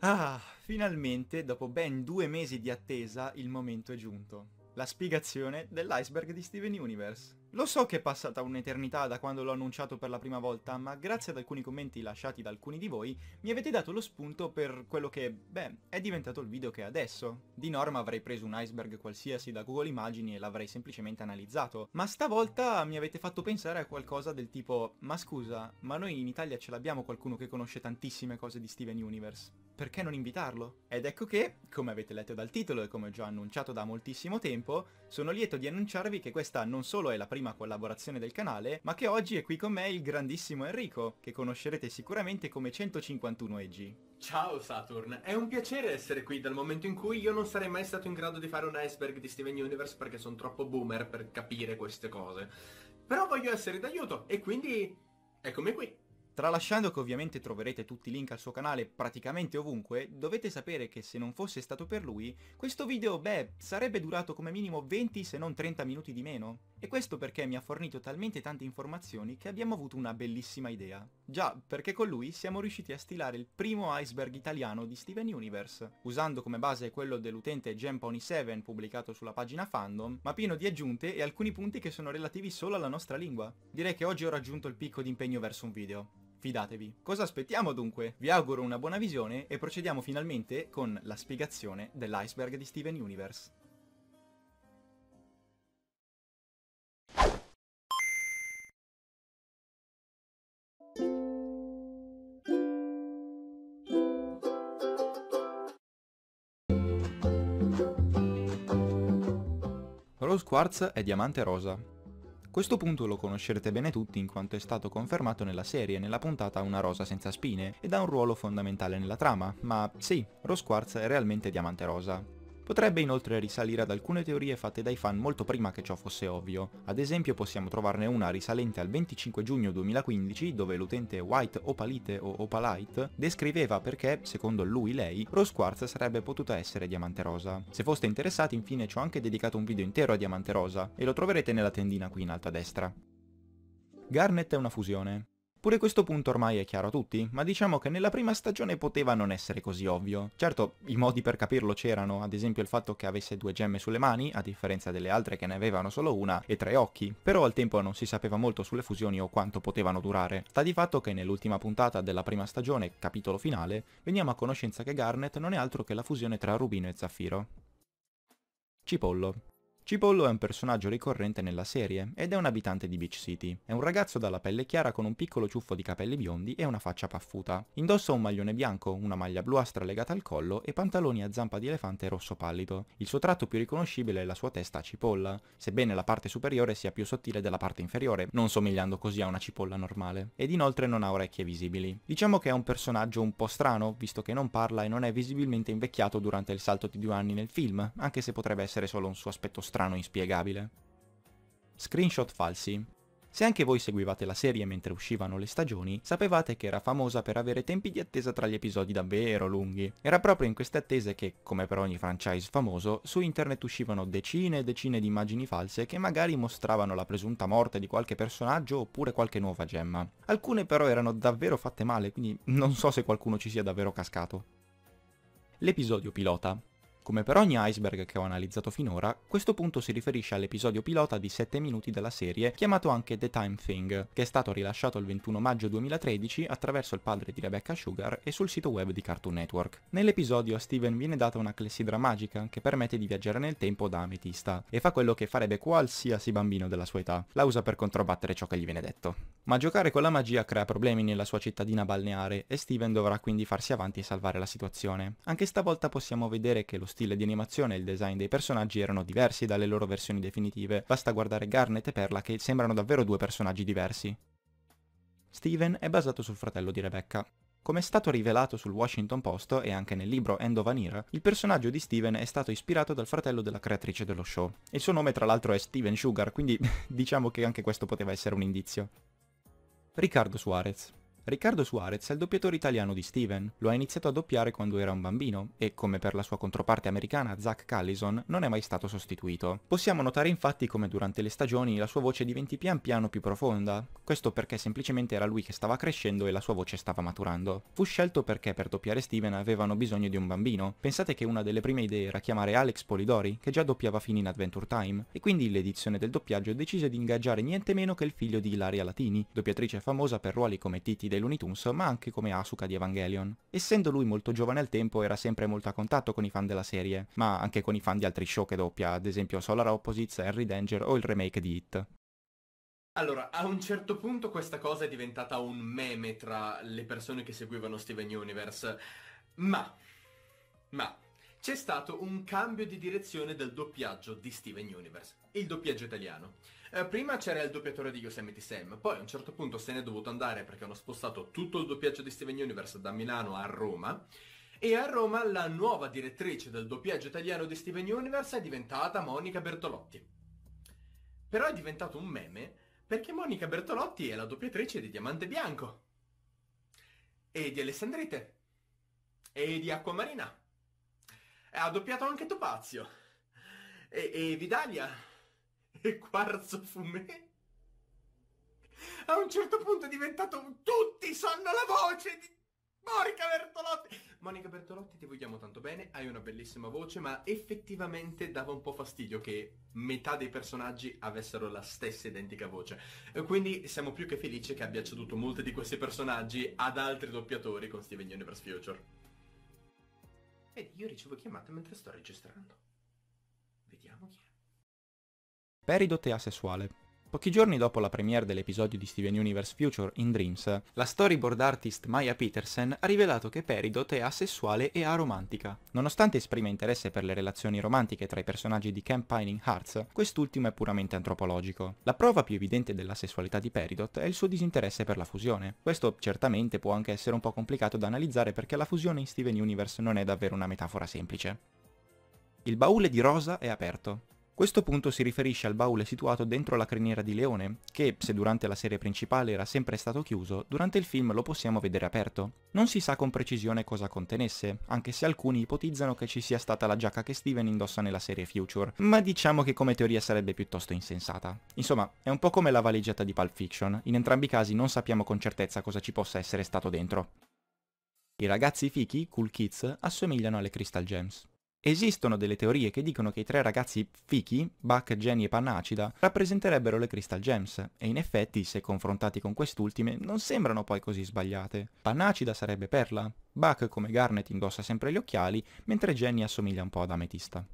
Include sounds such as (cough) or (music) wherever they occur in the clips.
Ah, finalmente, dopo ben due mesi di attesa, il momento è giunto. La spiegazione dell'iceberg di Steven Universe. Lo so che è passata un'eternità da quando l'ho annunciato per la prima volta, ma grazie ad alcuni commenti lasciati da alcuni di voi mi avete dato lo spunto per quello che, beh, è diventato il video che è adesso. Di norma avrei preso un iceberg qualsiasi da Google Immagini e l'avrei semplicemente analizzato, ma stavolta mi avete fatto pensare a qualcosa del tipo ma scusa, ma noi in Italia ce l'abbiamo qualcuno che conosce tantissime cose di Steven Universe perché non invitarlo? Ed ecco che, come avete letto dal titolo e come ho già annunciato da moltissimo tempo, sono lieto di annunciarvi che questa non solo è la prima collaborazione del canale, ma che oggi è qui con me il grandissimo Enrico, che conoscerete sicuramente come 151 EG. Ciao Saturn, è un piacere essere qui dal momento in cui io non sarei mai stato in grado di fare un iceberg di Steven Universe perché sono troppo boomer per capire queste cose. Però voglio essere d'aiuto e quindi eccomi qui. Tralasciando che ovviamente troverete tutti i link al suo canale praticamente ovunque, dovete sapere che se non fosse stato per lui, questo video, beh, sarebbe durato come minimo 20 se non 30 minuti di meno. E questo perché mi ha fornito talmente tante informazioni che abbiamo avuto una bellissima idea. Già, perché con lui siamo riusciti a stilare il primo iceberg italiano di Steven Universe, usando come base quello dell'utente GemPony7 pubblicato sulla pagina fandom, ma pieno di aggiunte e alcuni punti che sono relativi solo alla nostra lingua. Direi che oggi ho raggiunto il picco di impegno verso un video. Fidatevi. Cosa aspettiamo dunque? Vi auguro una buona visione e procediamo finalmente con la spiegazione dell'iceberg di Steven Universe. Rose Quartz è diamante rosa, questo punto lo conoscerete bene tutti in quanto è stato confermato nella serie, nella puntata Una rosa senza spine, ed ha un ruolo fondamentale nella trama, ma sì, Rosquartz è realmente diamante rosa. Potrebbe inoltre risalire ad alcune teorie fatte dai fan molto prima che ciò fosse ovvio, ad esempio possiamo trovarne una risalente al 25 giugno 2015 dove l'utente White Opalite o Opalite descriveva perché, secondo lui lei, Rose Quartz sarebbe potuta essere Diamante Rosa. Se foste interessati infine ci ho anche dedicato un video intero a Diamante Rosa e lo troverete nella tendina qui in alto a destra. Garnet è una fusione. Pure questo punto ormai è chiaro a tutti, ma diciamo che nella prima stagione poteva non essere così ovvio. Certo, i modi per capirlo c'erano, ad esempio il fatto che avesse due gemme sulle mani, a differenza delle altre che ne avevano solo una, e tre occhi, però al tempo non si sapeva molto sulle fusioni o quanto potevano durare. Sta di fatto che nell'ultima puntata della prima stagione, capitolo finale, veniamo a conoscenza che Garnet non è altro che la fusione tra Rubino e Zaffiro. Cipollo. Cipollo è un personaggio ricorrente nella serie ed è un abitante di Beach City. È un ragazzo dalla pelle chiara con un piccolo ciuffo di capelli biondi e una faccia paffuta. Indossa un maglione bianco, una maglia bluastra legata al collo e pantaloni a zampa di elefante rosso pallido. Il suo tratto più riconoscibile è la sua testa a cipolla, sebbene la parte superiore sia più sottile della parte inferiore, non somigliando così a una cipolla normale. Ed inoltre non ha orecchie visibili. Diciamo che è un personaggio un po' strano, visto che non parla e non è visibilmente invecchiato durante il salto di due anni nel film, anche se potrebbe essere solo un suo aspetto strano strano e inspiegabile. Screenshot falsi. Se anche voi seguivate la serie mentre uscivano le stagioni, sapevate che era famosa per avere tempi di attesa tra gli episodi davvero lunghi. Era proprio in queste attese che, come per ogni franchise famoso, su internet uscivano decine e decine di immagini false che magari mostravano la presunta morte di qualche personaggio oppure qualche nuova gemma. Alcune però erano davvero fatte male, quindi non so se qualcuno ci sia davvero cascato. L'episodio pilota come per ogni iceberg che ho analizzato finora, questo punto si riferisce all'episodio pilota di 7 minuti della serie, chiamato anche The Time Thing, che è stato rilasciato il 21 maggio 2013 attraverso il padre di Rebecca Sugar e sul sito web di Cartoon Network. Nell'episodio a Steven viene data una clessidra magica che permette di viaggiare nel tempo da ametista, e fa quello che farebbe qualsiasi bambino della sua età, la usa per controbattere ciò che gli viene detto. Ma giocare con la magia crea problemi nella sua cittadina balneare e Steven dovrà quindi farsi avanti e salvare la situazione. Anche stavolta possiamo vedere che lo stile di animazione e il design dei personaggi erano diversi dalle loro versioni definitive, basta guardare Garnet e Perla che sembrano davvero due personaggi diversi. Steven è basato sul fratello di Rebecca. Come è stato rivelato sul Washington Post e anche nel libro End of an Era, il personaggio di Steven è stato ispirato dal fratello della creatrice dello show. Il suo nome tra l'altro è Steven Sugar, quindi (laughs) diciamo che anche questo poteva essere un indizio. Riccardo Suarez Riccardo Suarez è il doppiatore italiano di Steven, lo ha iniziato a doppiare quando era un bambino e, come per la sua controparte americana Zach Callison, non è mai stato sostituito. Possiamo notare infatti come durante le stagioni la sua voce diventi pian piano più profonda, questo perché semplicemente era lui che stava crescendo e la sua voce stava maturando. Fu scelto perché per doppiare Steven avevano bisogno di un bambino, pensate che una delle prime idee era chiamare Alex Polidori, che già doppiava Finn in Adventure Time, e quindi l'edizione del doppiaggio decise di ingaggiare niente meno che il figlio di Ilaria Latini, doppiatrice famosa per ruoli come Titi dei dei Looney Tunes, ma anche come Asuka di Evangelion. Essendo lui molto giovane al tempo, era sempre molto a contatto con i fan della serie, ma anche con i fan di altri show che doppia, ad esempio Solar Opposites, Henry Danger o il remake di Hit. Allora, a un certo punto questa cosa è diventata un meme tra le persone che seguivano Steven Universe, ma, ma, c'è stato un cambio di direzione del doppiaggio di Steven Universe, il doppiaggio italiano. Eh, prima c'era il doppiatore di Yosemite Sam, poi a un certo punto se n'è dovuto andare perché hanno spostato tutto il doppiaggio di Steven Universe da Milano a Roma. E a Roma la nuova direttrice del doppiaggio italiano di Steven Universe è diventata Monica Bertolotti. Però è diventato un meme perché Monica Bertolotti è la doppiatrice di Diamante Bianco. E di Alessandrite. E di Acquamarina. Ha doppiato anche Topazio. E, e Vidalia e quarzo fumè. A un certo punto è diventato un... Tutti sanno la voce di Monica Bertolotti. Monica Bertolotti, ti vogliamo tanto bene, hai una bellissima voce, ma effettivamente dava un po' fastidio che metà dei personaggi avessero la stessa identica voce. Eh, quindi siamo più che felici che abbia ceduto molti di questi personaggi ad altri doppiatori con Steven Universe Future. Vedi, io ricevo chiamate mentre sto registrando. Vediamo chi è peridote asessuale. Pochi giorni dopo la premiere dell'episodio di Steven Universe Future in Dreams, la storyboard artist Maya Petersen ha rivelato che Peridot è asessuale e aromantica. Nonostante esprima interesse per le relazioni romantiche tra i personaggi di Camp Pining Hearts, quest'ultimo è puramente antropologico. La prova più evidente della sessualità di Peridot è il suo disinteresse per la fusione. Questo certamente può anche essere un po' complicato da analizzare perché la fusione in Steven Universe non è davvero una metafora semplice. Il baule di Rosa è aperto. Questo punto si riferisce al baule situato dentro la criniera di Leone, che, se durante la serie principale era sempre stato chiuso, durante il film lo possiamo vedere aperto. Non si sa con precisione cosa contenesse, anche se alcuni ipotizzano che ci sia stata la giacca che Steven indossa nella serie Future, ma diciamo che come teoria sarebbe piuttosto insensata. Insomma, è un po' come la valigetta di Pulp Fiction, in entrambi i casi non sappiamo con certezza cosa ci possa essere stato dentro. I ragazzi fichi, cool kids, assomigliano alle Crystal Gems. Esistono delle teorie che dicono che i tre ragazzi fichi, Buck, Jenny e Pannacida, rappresenterebbero le Crystal Gems, e in effetti, se confrontati con quest'ultime, non sembrano poi così sbagliate. Pannacida sarebbe Perla, Buck come Garnet indossa sempre gli occhiali, mentre Jenny assomiglia un po' ad Ametista.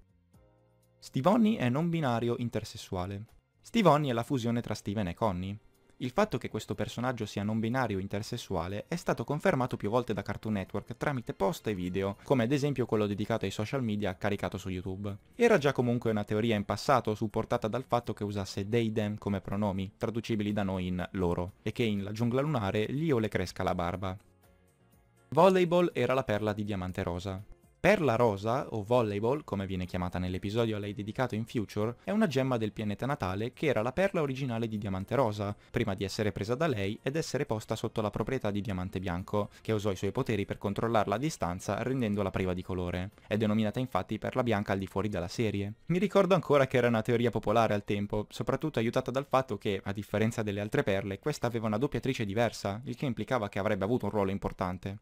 Stivonni è non binario intersessuale. Stivonni è la fusione tra Steven e Connie. Il fatto che questo personaggio sia non binario o intersessuale è stato confermato più volte da Cartoon Network tramite post e video, come ad esempio quello dedicato ai social media caricato su YouTube. Era già comunque una teoria in passato supportata dal fatto che usasse dei them come pronomi, traducibili da noi in loro, e che in La giungla lunare Lio le cresca la barba. Volleyball era la perla di Diamante Rosa. Per la rosa, o volleyball, come viene chiamata nell'episodio a lei dedicato in Future, è una gemma del pianeta natale che era la perla originale di Diamante Rosa, prima di essere presa da lei ed essere posta sotto la proprietà di Diamante Bianco, che usò i suoi poteri per controllarla a distanza rendendola priva di colore. È denominata infatti perla bianca al di fuori della serie. Mi ricordo ancora che era una teoria popolare al tempo, soprattutto aiutata dal fatto che, a differenza delle altre perle, questa aveva una doppiatrice diversa, il che implicava che avrebbe avuto un ruolo importante.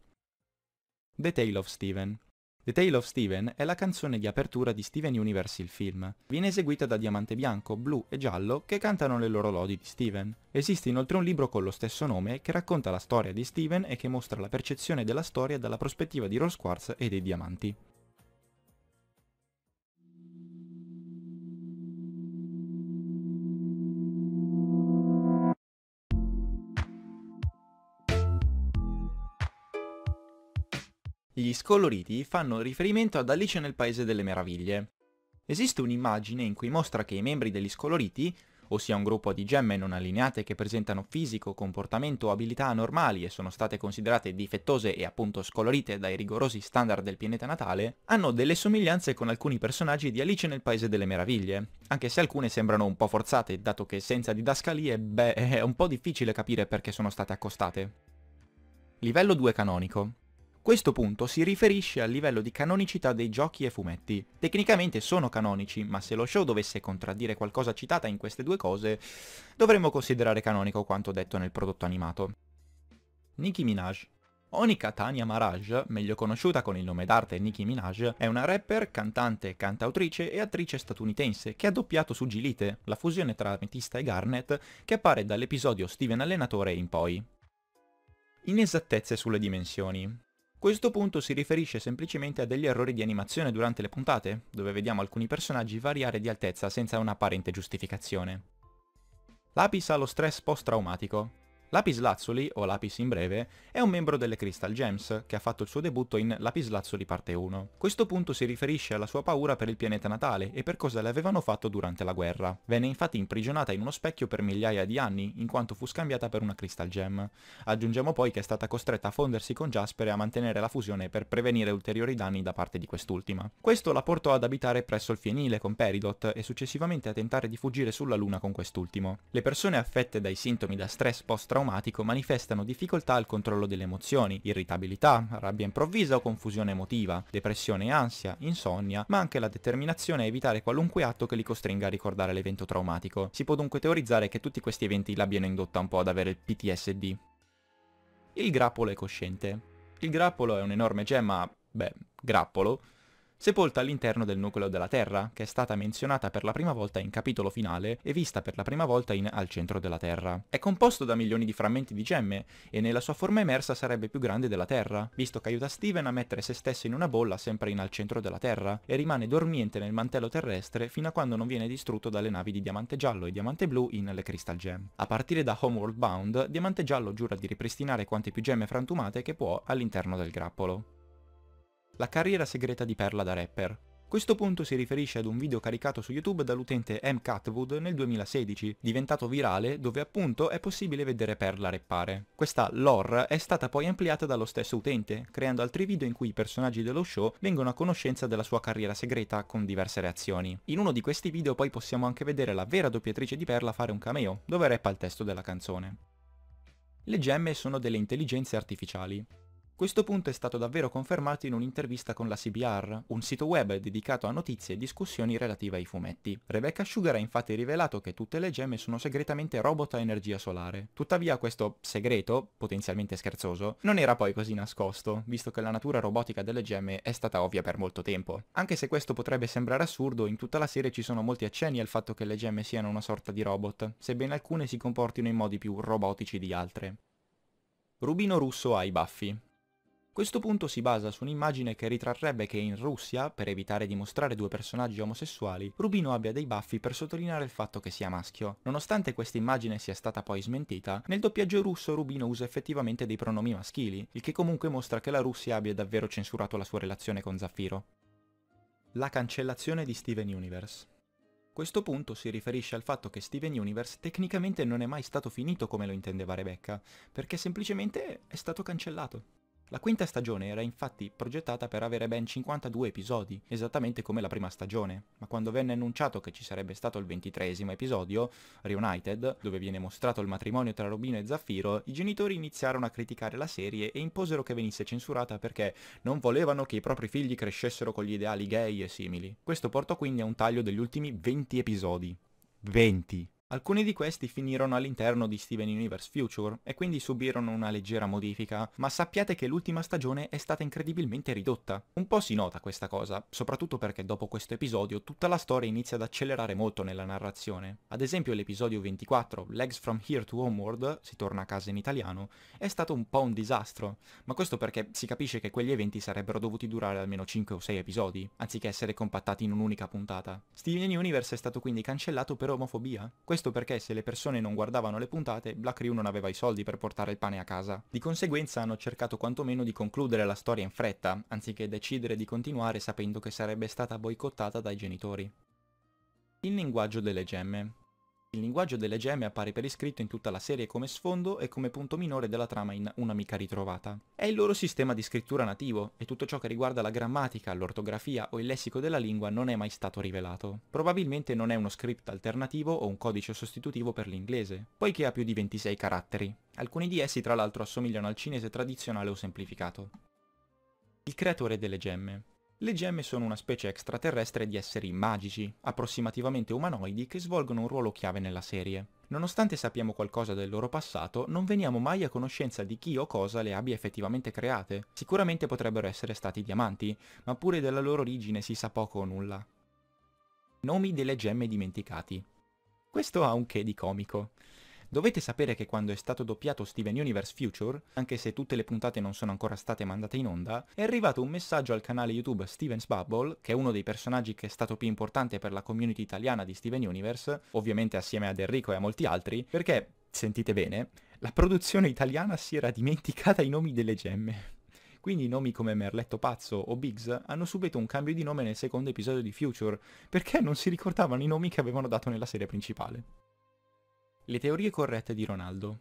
The Tale of Steven The Tale of Steven è la canzone di apertura di Steven Universe il film. Viene eseguita da Diamante Bianco, Blu e Giallo che cantano le loro lodi di Steven. Esiste inoltre un libro con lo stesso nome che racconta la storia di Steven e che mostra la percezione della storia dalla prospettiva di Rose Quartz e dei diamanti. scoloriti fanno riferimento ad Alice nel Paese delle Meraviglie. Esiste un'immagine in cui mostra che i membri degli scoloriti, ossia un gruppo di gemme non allineate che presentano fisico, comportamento o abilità anormali e sono state considerate difettose e appunto scolorite dai rigorosi standard del pianeta natale, hanno delle somiglianze con alcuni personaggi di Alice nel Paese delle Meraviglie, anche se alcune sembrano un po' forzate, dato che senza didascalie, beh, è un po' difficile capire perché sono state accostate. Livello 2 canonico questo punto si riferisce al livello di canonicità dei giochi e fumetti. Tecnicamente sono canonici, ma se lo show dovesse contraddire qualcosa citata in queste due cose, dovremmo considerare canonico quanto detto nel prodotto animato. Nicki Minaj Onika Tania Maraj, meglio conosciuta con il nome d'arte Nicki Minaj, è una rapper, cantante, cantautrice e attrice statunitense che ha doppiato su Gilite, la fusione tra Ametista e Garnet, che appare dall'episodio Steven Allenatore in poi. Inesattezze sulle dimensioni. Questo punto si riferisce semplicemente a degli errori di animazione durante le puntate, dove vediamo alcuni personaggi variare di altezza senza un'apparente giustificazione. L'Apis ha lo stress post-traumatico, Lapis Lazzoli, o Lapis in breve, è un membro delle Crystal Gems, che ha fatto il suo debutto in Lapis Lazzoli parte 1. Questo punto si riferisce alla sua paura per il pianeta natale e per cosa le avevano fatto durante la guerra. Venne infatti imprigionata in uno specchio per migliaia di anni, in quanto fu scambiata per una Crystal Gem. Aggiungiamo poi che è stata costretta a fondersi con Jasper e a mantenere la fusione per prevenire ulteriori danni da parte di quest'ultima. Questo la portò ad abitare presso il fienile con Peridot e successivamente a tentare di fuggire sulla luna con quest'ultimo. Le persone affette dai sintomi da stress post-traumatico traumatico manifestano difficoltà al controllo delle emozioni, irritabilità, rabbia improvvisa o confusione emotiva, depressione e ansia, insonnia, ma anche la determinazione a evitare qualunque atto che li costringa a ricordare l'evento traumatico. Si può dunque teorizzare che tutti questi eventi l'abbiano indotta un po' ad avere il PTSD. Il grappolo è cosciente. Il grappolo è un'enorme gemma, beh, grappolo, sepolta all'interno del nucleo della Terra, che è stata menzionata per la prima volta in capitolo finale e vista per la prima volta in Al centro della Terra. È composto da milioni di frammenti di gemme e nella sua forma emersa sarebbe più grande della Terra, visto che aiuta Steven a mettere se stesso in una bolla sempre in Al centro della Terra e rimane dormiente nel mantello terrestre fino a quando non viene distrutto dalle navi di Diamante Giallo e Diamante Blu in Le Crystal Gem. A partire da Homeworld Bound, Diamante Giallo giura di ripristinare quante più gemme frantumate che può all'interno del grappolo. La carriera segreta di Perla da rapper. Questo punto si riferisce ad un video caricato su YouTube dall'utente M. Catwood nel 2016, diventato virale, dove appunto è possibile vedere Perla rappare. Questa lore è stata poi ampliata dallo stesso utente, creando altri video in cui i personaggi dello show vengono a conoscenza della sua carriera segreta con diverse reazioni. In uno di questi video poi possiamo anche vedere la vera doppiatrice di Perla fare un cameo, dove rappa il testo della canzone. Le gemme sono delle intelligenze artificiali. Questo punto è stato davvero confermato in un'intervista con la CBR, un sito web dedicato a notizie e discussioni relative ai fumetti. Rebecca Sugar ha infatti rivelato che tutte le gemme sono segretamente robot a energia solare. Tuttavia questo segreto, potenzialmente scherzoso, non era poi così nascosto, visto che la natura robotica delle gemme è stata ovvia per molto tempo. Anche se questo potrebbe sembrare assurdo, in tutta la serie ci sono molti accenni al fatto che le gemme siano una sorta di robot, sebbene alcune si comportino in modi più robotici di altre. Rubino Russo ha i baffi. Questo punto si basa su un'immagine che ritrarrebbe che in Russia, per evitare di mostrare due personaggi omosessuali, Rubino abbia dei baffi per sottolineare il fatto che sia maschio. Nonostante questa immagine sia stata poi smentita, nel doppiaggio russo Rubino usa effettivamente dei pronomi maschili, il che comunque mostra che la Russia abbia davvero censurato la sua relazione con Zaffiro. La cancellazione di Steven Universe questo punto si riferisce al fatto che Steven Universe tecnicamente non è mai stato finito come lo intendeva Rebecca, perché semplicemente è stato cancellato. La quinta stagione era infatti progettata per avere ben 52 episodi, esattamente come la prima stagione, ma quando venne annunciato che ci sarebbe stato il ventitresimo episodio, Reunited, dove viene mostrato il matrimonio tra Robino e Zaffiro, i genitori iniziarono a criticare la serie e imposero che venisse censurata perché non volevano che i propri figli crescessero con gli ideali gay e simili. Questo portò quindi a un taglio degli ultimi 20 episodi. 20! Alcuni di questi finirono all'interno di Steven Universe Future e quindi subirono una leggera modifica, ma sappiate che l'ultima stagione è stata incredibilmente ridotta. Un po' si nota questa cosa, soprattutto perché dopo questo episodio tutta la storia inizia ad accelerare molto nella narrazione. Ad esempio l'episodio 24, Legs from Here to Homeward, si torna a casa in italiano, è stato un po' un disastro, ma questo perché si capisce che quegli eventi sarebbero dovuti durare almeno 5 o 6 episodi, anziché essere compattati in un'unica puntata. Steven Universe è stato quindi cancellato per omofobia? Questo questo perché se le persone non guardavano le puntate, la crew non aveva i soldi per portare il pane a casa. Di conseguenza hanno cercato quantomeno di concludere la storia in fretta, anziché decidere di continuare sapendo che sarebbe stata boicottata dai genitori. Il linguaggio delle gemme. Il linguaggio delle gemme appare per iscritto in tutta la serie come sfondo e come punto minore della trama in Un'amica ritrovata. È il loro sistema di scrittura nativo e tutto ciò che riguarda la grammatica, l'ortografia o il lessico della lingua non è mai stato rivelato. Probabilmente non è uno script alternativo o un codice sostitutivo per l'inglese, poiché ha più di 26 caratteri. Alcuni di essi tra l'altro assomigliano al cinese tradizionale o semplificato. Il creatore delle gemme. Le gemme sono una specie extraterrestre di esseri magici, approssimativamente umanoidi, che svolgono un ruolo chiave nella serie. Nonostante sappiamo qualcosa del loro passato, non veniamo mai a conoscenza di chi o cosa le abbia effettivamente create. Sicuramente potrebbero essere stati diamanti, ma pure della loro origine si sa poco o nulla. Nomi delle gemme dimenticati. Questo ha un che di comico. Dovete sapere che quando è stato doppiato Steven Universe Future, anche se tutte le puntate non sono ancora state mandate in onda, è arrivato un messaggio al canale YouTube Steven's Bubble, che è uno dei personaggi che è stato più importante per la community italiana di Steven Universe, ovviamente assieme ad Enrico e a molti altri, perché, sentite bene, la produzione italiana si era dimenticata i nomi delle gemme. Quindi nomi come Merletto Pazzo o Biggs hanno subito un cambio di nome nel secondo episodio di Future, perché non si ricordavano i nomi che avevano dato nella serie principale. Le teorie corrette di Ronaldo.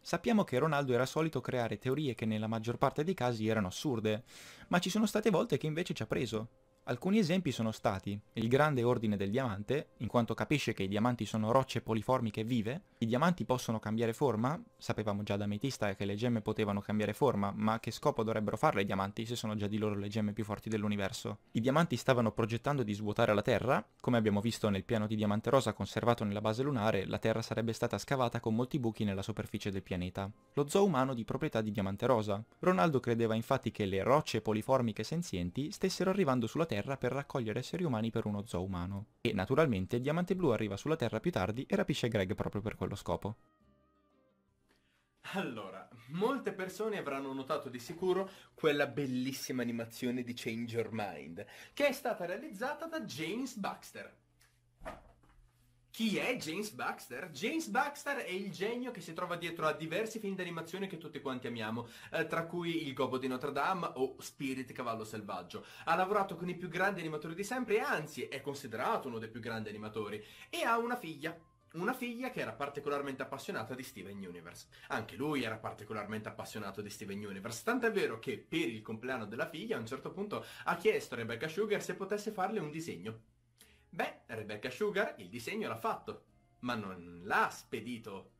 Sappiamo che Ronaldo era solito creare teorie che nella maggior parte dei casi erano assurde, ma ci sono state volte che invece ci ha preso. Alcuni esempi sono stati il grande ordine del diamante, in quanto capisce che i diamanti sono rocce poliformiche vive, i diamanti possono cambiare forma, sapevamo già da Metista che le gemme potevano cambiare forma, ma che scopo dovrebbero farle i diamanti se sono già di loro le gemme più forti dell'universo? I diamanti stavano progettando di svuotare la Terra, come abbiamo visto nel piano di diamante rosa conservato nella base lunare, la Terra sarebbe stata scavata con molti buchi nella superficie del pianeta. Lo zoo umano di proprietà di diamante rosa. Ronaldo credeva infatti che le rocce poliformiche senzienti stessero arrivando sulla Terra Terra per raccogliere esseri umani per uno zoo umano. E naturalmente Diamante Blu arriva sulla Terra più tardi e rapisce Greg proprio per quello scopo. Allora, molte persone avranno notato di sicuro quella bellissima animazione di Change Your Mind, che è stata realizzata da James Baxter. Chi è James Baxter? James Baxter è il genio che si trova dietro a diversi film d'animazione che tutti quanti amiamo, eh, tra cui Il Gobbo di Notre Dame o Spirit Cavallo Selvaggio. Ha lavorato con i più grandi animatori di sempre e anzi è considerato uno dei più grandi animatori e ha una figlia. Una figlia che era particolarmente appassionata di Steven Universe. Anche lui era particolarmente appassionato di Steven Universe, tant'è vero che per il compleanno della figlia a un certo punto ha chiesto a Rebecca Sugar se potesse farle un disegno. Beh, Rebecca Sugar il disegno l'ha fatto, ma non l'ha spedito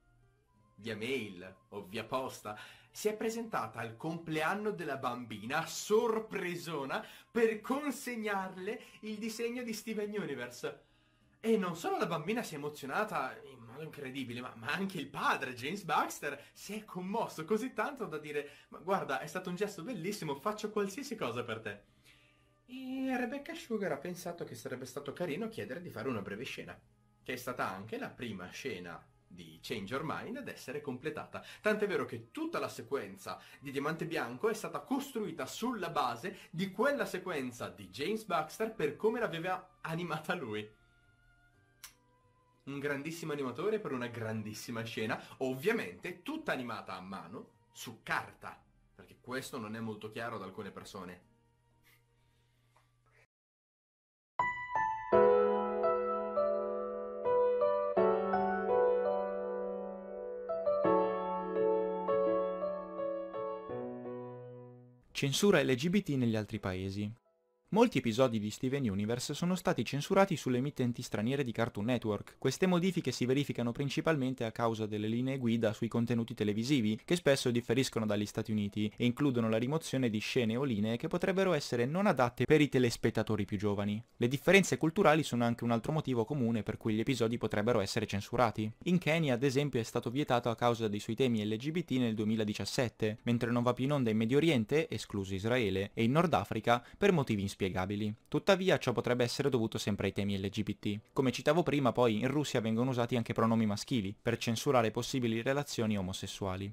via mail o via posta, si è presentata al compleanno della bambina, sorpresona, per consegnarle il disegno di Steven Universe. E non solo la bambina si è emozionata in modo incredibile, ma, ma, anche il padre, James Baxter, si è commosso così tanto da dire, ma guarda, è stato un gesto bellissimo, faccio qualsiasi cosa per te. E Rebecca Sugar ha pensato che sarebbe stato carino chiedere di fare una breve scena, che è stata anche la prima scena di Change Your Mind ad essere completata. Tant'è vero che tutta la sequenza di Diamante Bianco è stata costruita sulla base di quella sequenza di James Baxter per come l'aveva animata lui. Un grandissimo animatore per una grandissima scena, ovviamente tutta animata a mano, su carta, perché questo non è molto chiaro ad alcune persone. Censura LGBT negli altri paesi Molti episodi di Steven Universe sono stati censurati sulle emittenti straniere di Cartoon Network. Queste modifiche si verificano principalmente a causa delle linee guida sui contenuti televisivi, che spesso differiscono dagli Stati Uniti e includono la rimozione di scene o linee che potrebbero essere non adatte per i telespettatori più giovani. Le differenze culturali sono anche un altro motivo comune per cui gli episodi potrebbero essere censurati. In Kenya, ad esempio, è stato vietato a causa dei suoi temi LGBT nel 2017, mentre non va più in onda in Medio Oriente, escluso Israele, e in Nord Africa per motivi inspiegabili spiegabili. Tuttavia ciò potrebbe essere dovuto sempre ai temi LGBT. Come citavo prima, poi in Russia vengono usati anche pronomi maschili per censurare possibili relazioni omosessuali.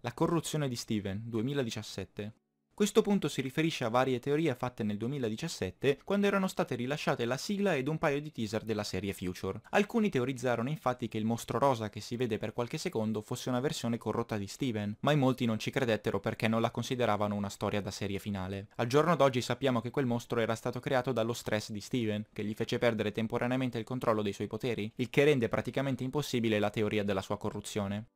La corruzione di Steven, 2017. Questo punto si riferisce a varie teorie fatte nel 2017 quando erano state rilasciate la sigla ed un paio di teaser della serie Future. Alcuni teorizzarono infatti che il mostro rosa che si vede per qualche secondo fosse una versione corrotta di Steven, ma in molti non ci credettero perché non la consideravano una storia da serie finale. Al giorno d'oggi sappiamo che quel mostro era stato creato dallo stress di Steven, che gli fece perdere temporaneamente il controllo dei suoi poteri, il che rende praticamente impossibile la teoria della sua corruzione.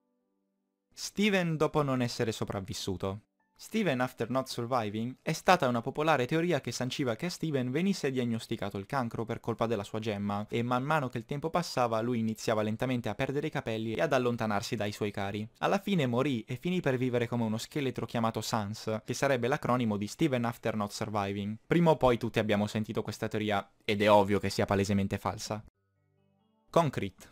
Steven dopo non essere sopravvissuto. Steven After Not Surviving è stata una popolare teoria che sanciva che a Steven venisse diagnosticato il cancro per colpa della sua gemma e man mano che il tempo passava lui iniziava lentamente a perdere i capelli e ad allontanarsi dai suoi cari. Alla fine morì e finì per vivere come uno scheletro chiamato Sans, che sarebbe l'acronimo di Steven After Not Surviving. Prima o poi tutti abbiamo sentito questa teoria ed è ovvio che sia palesemente falsa. Concrete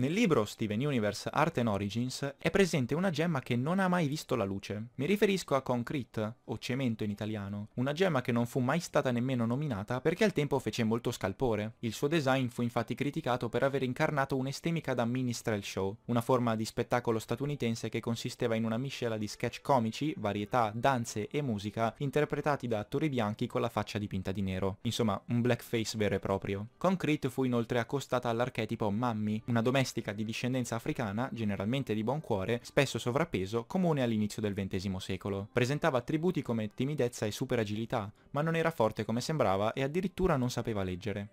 nel libro Steven Universe Art and Origins è presente una gemma che non ha mai visto la luce. Mi riferisco a Concrete, o cemento in italiano, una gemma che non fu mai stata nemmeno nominata perché al tempo fece molto scalpore. Il suo design fu infatti criticato per aver incarnato un'estemica da minstrel show, una forma di spettacolo statunitense che consisteva in una miscela di sketch comici, varietà, danze e musica interpretati da attori bianchi con la faccia dipinta di nero. Insomma, un blackface vero e proprio. Concrete fu inoltre accostata all'archetipo Mammy, una domestica domestica di discendenza africana, generalmente di buon cuore, spesso sovrappeso, comune all'inizio del XX secolo. Presentava attributi come timidezza e superagilità, ma non era forte come sembrava e addirittura non sapeva leggere.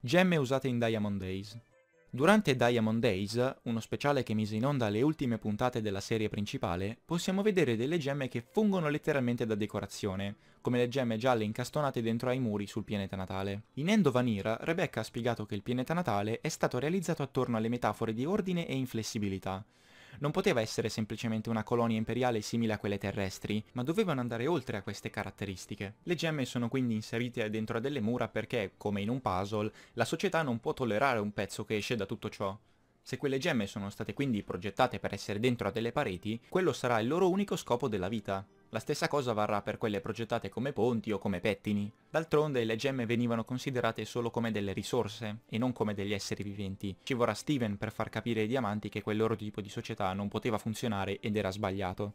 Gemme usate in Diamond Days Durante Diamond Days, uno speciale che mise in onda le ultime puntate della serie principale, possiamo vedere delle gemme che fungono letteralmente da decorazione, come le gemme gialle incastonate dentro ai muri sul pianeta natale. In End of Anira, Rebecca ha spiegato che il pianeta natale è stato realizzato attorno alle metafore di ordine e inflessibilità, non poteva essere semplicemente una colonia imperiale simile a quelle terrestri, ma dovevano andare oltre a queste caratteristiche. Le gemme sono quindi inserite dentro a delle mura perché, come in un puzzle, la società non può tollerare un pezzo che esce da tutto ciò. Se quelle gemme sono state quindi progettate per essere dentro a delle pareti, quello sarà il loro unico scopo della vita. La stessa cosa varrà per quelle progettate come ponti o come pettini. D'altronde le gemme venivano considerate solo come delle risorse e non come degli esseri viventi. Ci vorrà Steven per far capire ai diamanti che quel loro tipo di società non poteva funzionare ed era sbagliato.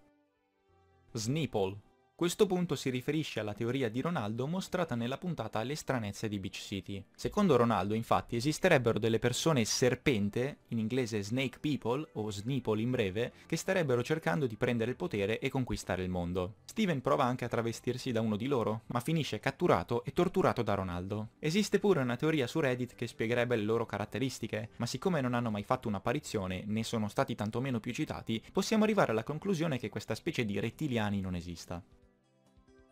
Sneeple questo punto si riferisce alla teoria di Ronaldo mostrata nella puntata Le stranezze di Beach City. Secondo Ronaldo, infatti, esisterebbero delle persone serpente, in inglese snake people o sniple in breve, che starebbero cercando di prendere il potere e conquistare il mondo. Steven prova anche a travestirsi da uno di loro, ma finisce catturato e torturato da Ronaldo. Esiste pure una teoria su Reddit che spiegherebbe le loro caratteristiche, ma siccome non hanno mai fatto un'apparizione, né sono stati tantomeno più citati, possiamo arrivare alla conclusione che questa specie di rettiliani non esista.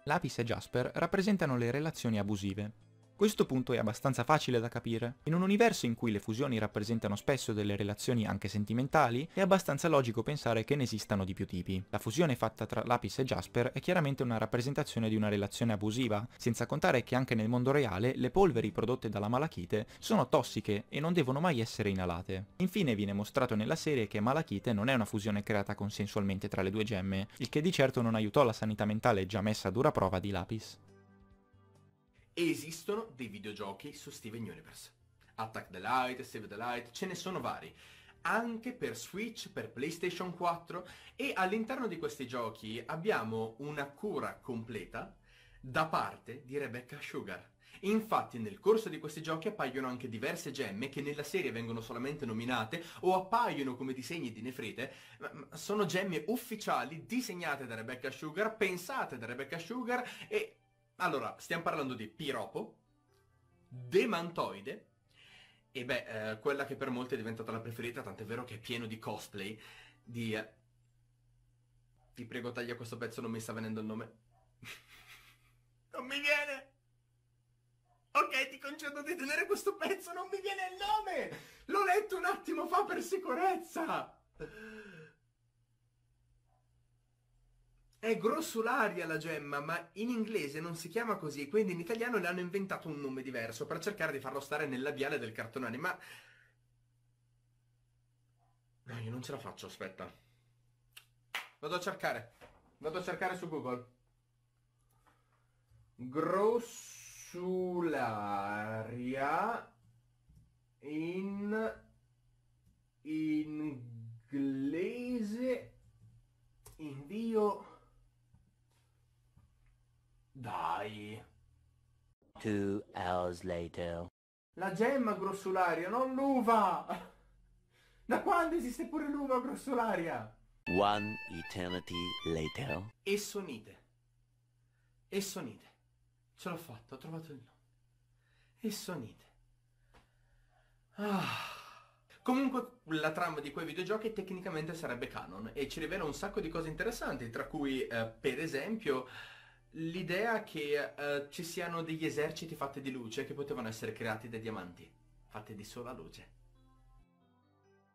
Lapis e Jasper rappresentano le relazioni abusive. Questo punto è abbastanza facile da capire. In un universo in cui le fusioni rappresentano spesso delle relazioni anche sentimentali, è abbastanza logico pensare che ne esistano di più tipi. La fusione fatta tra Lapis e Jasper è chiaramente una rappresentazione di una relazione abusiva, senza contare che anche nel mondo reale le polveri prodotte dalla malachite sono tossiche e non devono mai essere inalate. Infine viene mostrato nella serie che malachite non è una fusione creata consensualmente tra le due gemme, il che di certo non aiutò la sanità mentale già messa a dura prova di Lapis esistono dei videogiochi su Steven Universe. Attack the Light, Save the Light, ce ne sono vari. Anche per Switch, per PlayStation 4 e all'interno di questi giochi abbiamo una cura completa da parte di Rebecca Sugar. Infatti nel corso di questi giochi appaiono anche diverse gemme che nella serie vengono solamente nominate o appaiono come disegni di nefrite, ma sono gemme ufficiali disegnate da Rebecca Sugar, pensate da Rebecca Sugar e allora, stiamo parlando di piropo, demantoide, e beh, eh, quella che per molti è diventata la preferita, tant'è vero che è pieno di cosplay, di... Eh... Vi prego taglia questo pezzo, non mi sta venendo il nome. (laughs) non mi viene! Ok, ti concedo di tenere questo pezzo, non mi viene il nome! L'ho letto un attimo fa per sicurezza! È grossularia la gemma, ma in inglese non si chiama così, quindi in italiano le hanno inventato un nome diverso per cercare di farlo stare nel labiale del cartonone, ma... No, io non ce la faccio, aspetta. Vado a cercare. Vado a cercare su Google. Grossularia in inglese invio dai. Two hours later. La gemma grossolaria, non l'uva! Da quando esiste pure l'uva grossolaria? One eternity later. E sonite. E sonite. Ce l'ho fatta, ho trovato il nome. E sonite. Ah. Comunque la trama di quei videogiochi tecnicamente sarebbe canon e ci rivela un sacco di cose interessanti, tra cui eh, per esempio l'idea che uh, ci siano degli eserciti fatti di luce che potevano essere creati dai diamanti, fatti di sola luce.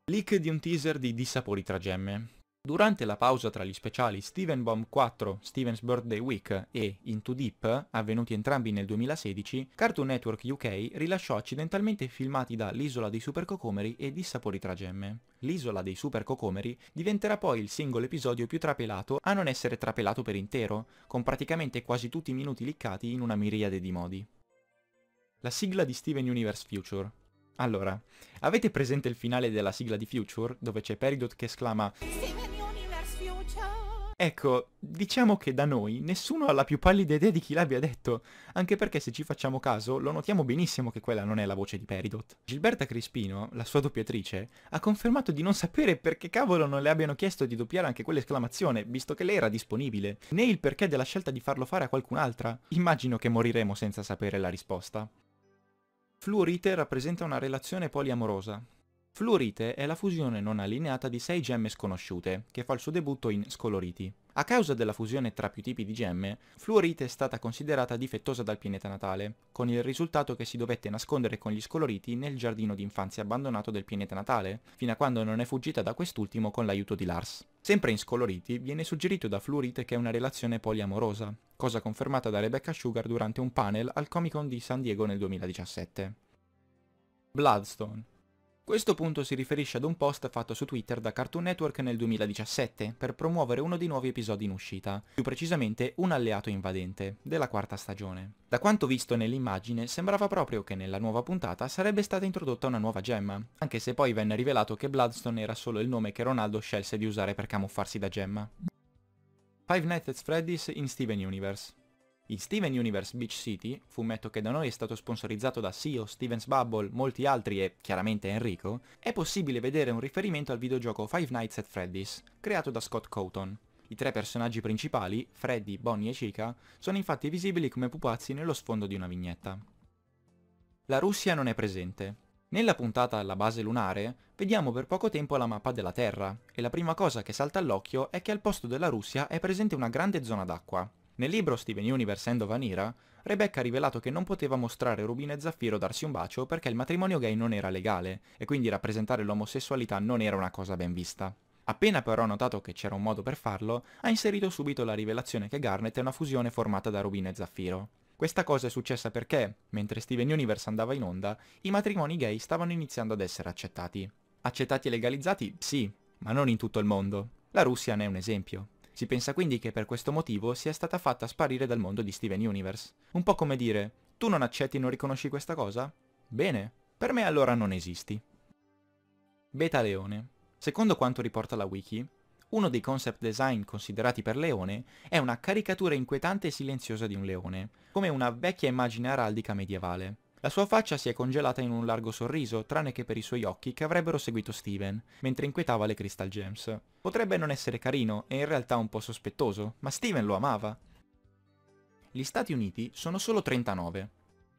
Leak di un teaser di Dissapori tra gemme. Durante la pausa tra gli speciali Steven Bomb 4, Steven's Birthday Week e Into Deep, avvenuti entrambi nel 2016, Cartoon Network UK rilasciò accidentalmente filmati da L'isola dei super cocomeri e Dissapori tra gemme. L'isola dei super cocomeri diventerà poi il singolo episodio più trapelato a non essere trapelato per intero, con praticamente quasi tutti i minuti liccati in una miriade di modi. La sigla di Steven Universe Future, allora, avete presente il finale della sigla di Future, dove c'è Peridot che esclama Ecco, diciamo che da noi nessuno ha la più pallida idea di chi l'abbia detto, anche perché se ci facciamo caso lo notiamo benissimo che quella non è la voce di Peridot. Gilberta Crispino, la sua doppiatrice, ha confermato di non sapere perché cavolo non le abbiano chiesto di doppiare anche quell'esclamazione, visto che lei era disponibile, né il perché della scelta di farlo fare a qualcun'altra. Immagino che moriremo senza sapere la risposta. Fluorite rappresenta una relazione poliamorosa, Fluorite è la fusione non allineata di sei gemme sconosciute, che fa il suo debutto in Scoloriti. A causa della fusione tra più tipi di gemme, Fluorite è stata considerata difettosa dal pianeta natale, con il risultato che si dovette nascondere con gli scoloriti nel giardino d'infanzia abbandonato del pianeta natale, fino a quando non è fuggita da quest'ultimo con l'aiuto di Lars. Sempre in Scoloriti viene suggerito da Fluorite che è una relazione poliamorosa, cosa confermata da Rebecca Sugar durante un panel al Comic Con di San Diego nel 2017. Bloodstone questo punto si riferisce ad un post fatto su Twitter da Cartoon Network nel 2017 per promuovere uno dei nuovi episodi in uscita, più precisamente Un alleato invadente, della quarta stagione. Da quanto visto nell'immagine sembrava proprio che nella nuova puntata sarebbe stata introdotta una nuova gemma, anche se poi venne rivelato che Bloodstone era solo il nome che Ronaldo scelse di usare per camuffarsi da gemma. Five Nights at Freddy's in Steven Universe in Steven Universe Beach City, fumetto che da noi è stato sponsorizzato da CEO Steven's Bubble, molti altri e chiaramente Enrico, è possibile vedere un riferimento al videogioco Five Nights at Freddy's, creato da Scott Cawthon. I tre personaggi principali, Freddy, Bonnie e Chica, sono infatti visibili come pupazzi nello sfondo di una vignetta. La Russia non è presente. Nella puntata alla base lunare vediamo per poco tempo la mappa della Terra e la prima cosa che salta all'occhio è che al posto della Russia è presente una grande zona d'acqua, nel libro Steven Universe End Vanira, Rebecca ha rivelato che non poteva mostrare Rubino e Zaffiro darsi un bacio perché il matrimonio gay non era legale, e quindi rappresentare l'omosessualità non era una cosa ben vista. Appena però ha notato che c'era un modo per farlo, ha inserito subito la rivelazione che Garnet è una fusione formata da Rubino e Zaffiro. Questa cosa è successa perché, mentre Steven Universe andava in onda, i matrimoni gay stavano iniziando ad essere accettati. Accettati e legalizzati, sì, ma non in tutto il mondo. La Russia ne è un esempio. Si pensa quindi che per questo motivo sia stata fatta sparire dal mondo di Steven Universe. Un po' come dire, tu non accetti e non riconosci questa cosa? Bene, per me allora non esisti. Beta Leone. Secondo quanto riporta la wiki, uno dei concept design considerati per Leone è una caricatura inquietante e silenziosa di un leone, come una vecchia immagine araldica medievale. La sua faccia si è congelata in un largo sorriso, tranne che per i suoi occhi che avrebbero seguito Steven, mentre inquietava le Crystal Gems. Potrebbe non essere carino e in realtà un po' sospettoso, ma Steven lo amava. Gli Stati Uniti sono solo 39.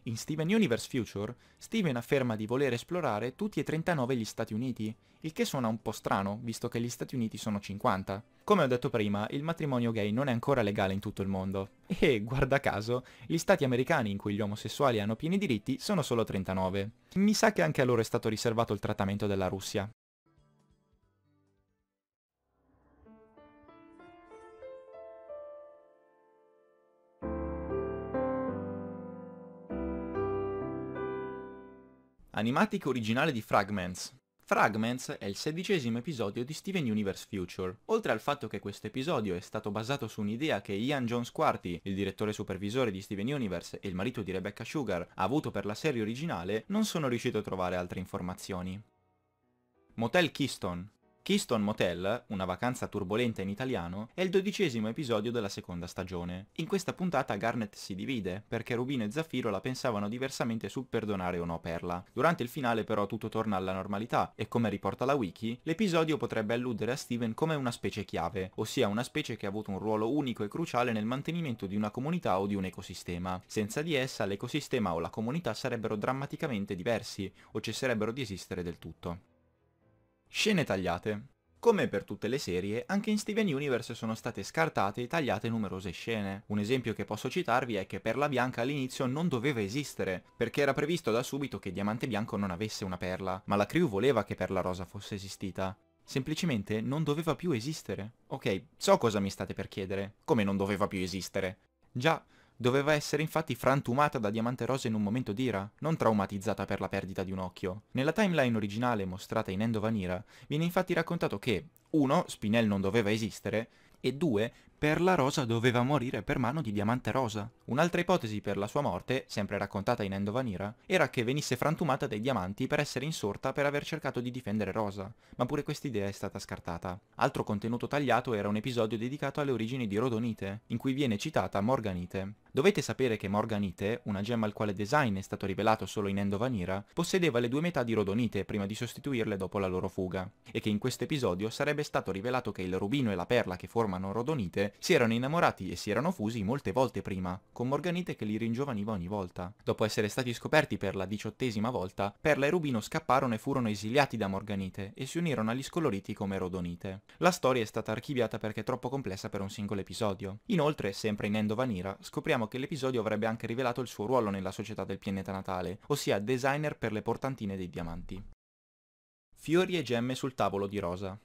In Steven Universe Future, Steven afferma di voler esplorare tutti e 39 gli Stati Uniti, il che suona un po' strano, visto che gli Stati Uniti sono 50. Come ho detto prima, il matrimonio gay non è ancora legale in tutto il mondo. E, guarda caso, gli stati americani in cui gli omosessuali hanno pieni diritti sono solo 39. Mi sa che anche a loro è stato riservato il trattamento della Russia. Animatic originale di Fragments, Fragments è il sedicesimo episodio di Steven Universe Future. Oltre al fatto che questo episodio è stato basato su un'idea che Ian Jones Quarty, il direttore supervisore di Steven Universe e il marito di Rebecca Sugar, ha avuto per la serie originale, non sono riuscito a trovare altre informazioni. Motel Keystone Keystone Motel, una vacanza turbolenta in italiano, è il dodicesimo episodio della seconda stagione. In questa puntata Garnet si divide, perché Rubino e Zaffiro la pensavano diversamente sul perdonare o no Perla. Durante il finale però tutto torna alla normalità, e come riporta la wiki, l'episodio potrebbe alludere a Steven come una specie chiave, ossia una specie che ha avuto un ruolo unico e cruciale nel mantenimento di una comunità o di un ecosistema. Senza di essa l'ecosistema o la comunità sarebbero drammaticamente diversi, o cesserebbero di esistere del tutto. Scene tagliate. Come per tutte le serie, anche in Steven Universe sono state scartate e tagliate numerose scene. Un esempio che posso citarvi è che Perla Bianca all'inizio non doveva esistere, perché era previsto da subito che Diamante Bianco non avesse una perla, ma la crew voleva che Perla Rosa fosse esistita. Semplicemente non doveva più esistere. Ok, so cosa mi state per chiedere. Come non doveva più esistere? Già, Doveva essere infatti frantumata da Diamante Rosa in un momento di ira, non traumatizzata per la perdita di un occhio. Nella timeline originale mostrata in Endo viene infatti raccontato che 1. Spinel non doveva esistere e 2. Perla Rosa doveva morire per mano di Diamante Rosa. Un'altra ipotesi per la sua morte, sempre raccontata in Endovanira, era che venisse frantumata dai diamanti per essere insorta per aver cercato di difendere Rosa, ma pure quest'idea è stata scartata. Altro contenuto tagliato era un episodio dedicato alle origini di Rodonite, in cui viene citata Morganite. Dovete sapere che Morganite, una gemma al quale design è stato rivelato solo in Endovanira, possedeva le due metà di Rodonite prima di sostituirle dopo la loro fuga, e che in questo episodio sarebbe stato rivelato che il rubino e la perla che formano Rodonite si erano innamorati e si erano fusi molte volte prima, con Morganite che li ringiovaniva ogni volta. Dopo essere stati scoperti per la diciottesima volta, Perla e Rubino scapparono e furono esiliati da Morganite e si unirono agli scoloriti come Rodonite. La storia è stata archiviata perché è troppo complessa per un singolo episodio. Inoltre, sempre in Endo scopriamo che l'episodio avrebbe anche rivelato il suo ruolo nella società del pianeta natale, ossia designer per le portantine dei diamanti. Fiori e gemme sul tavolo di Rosa.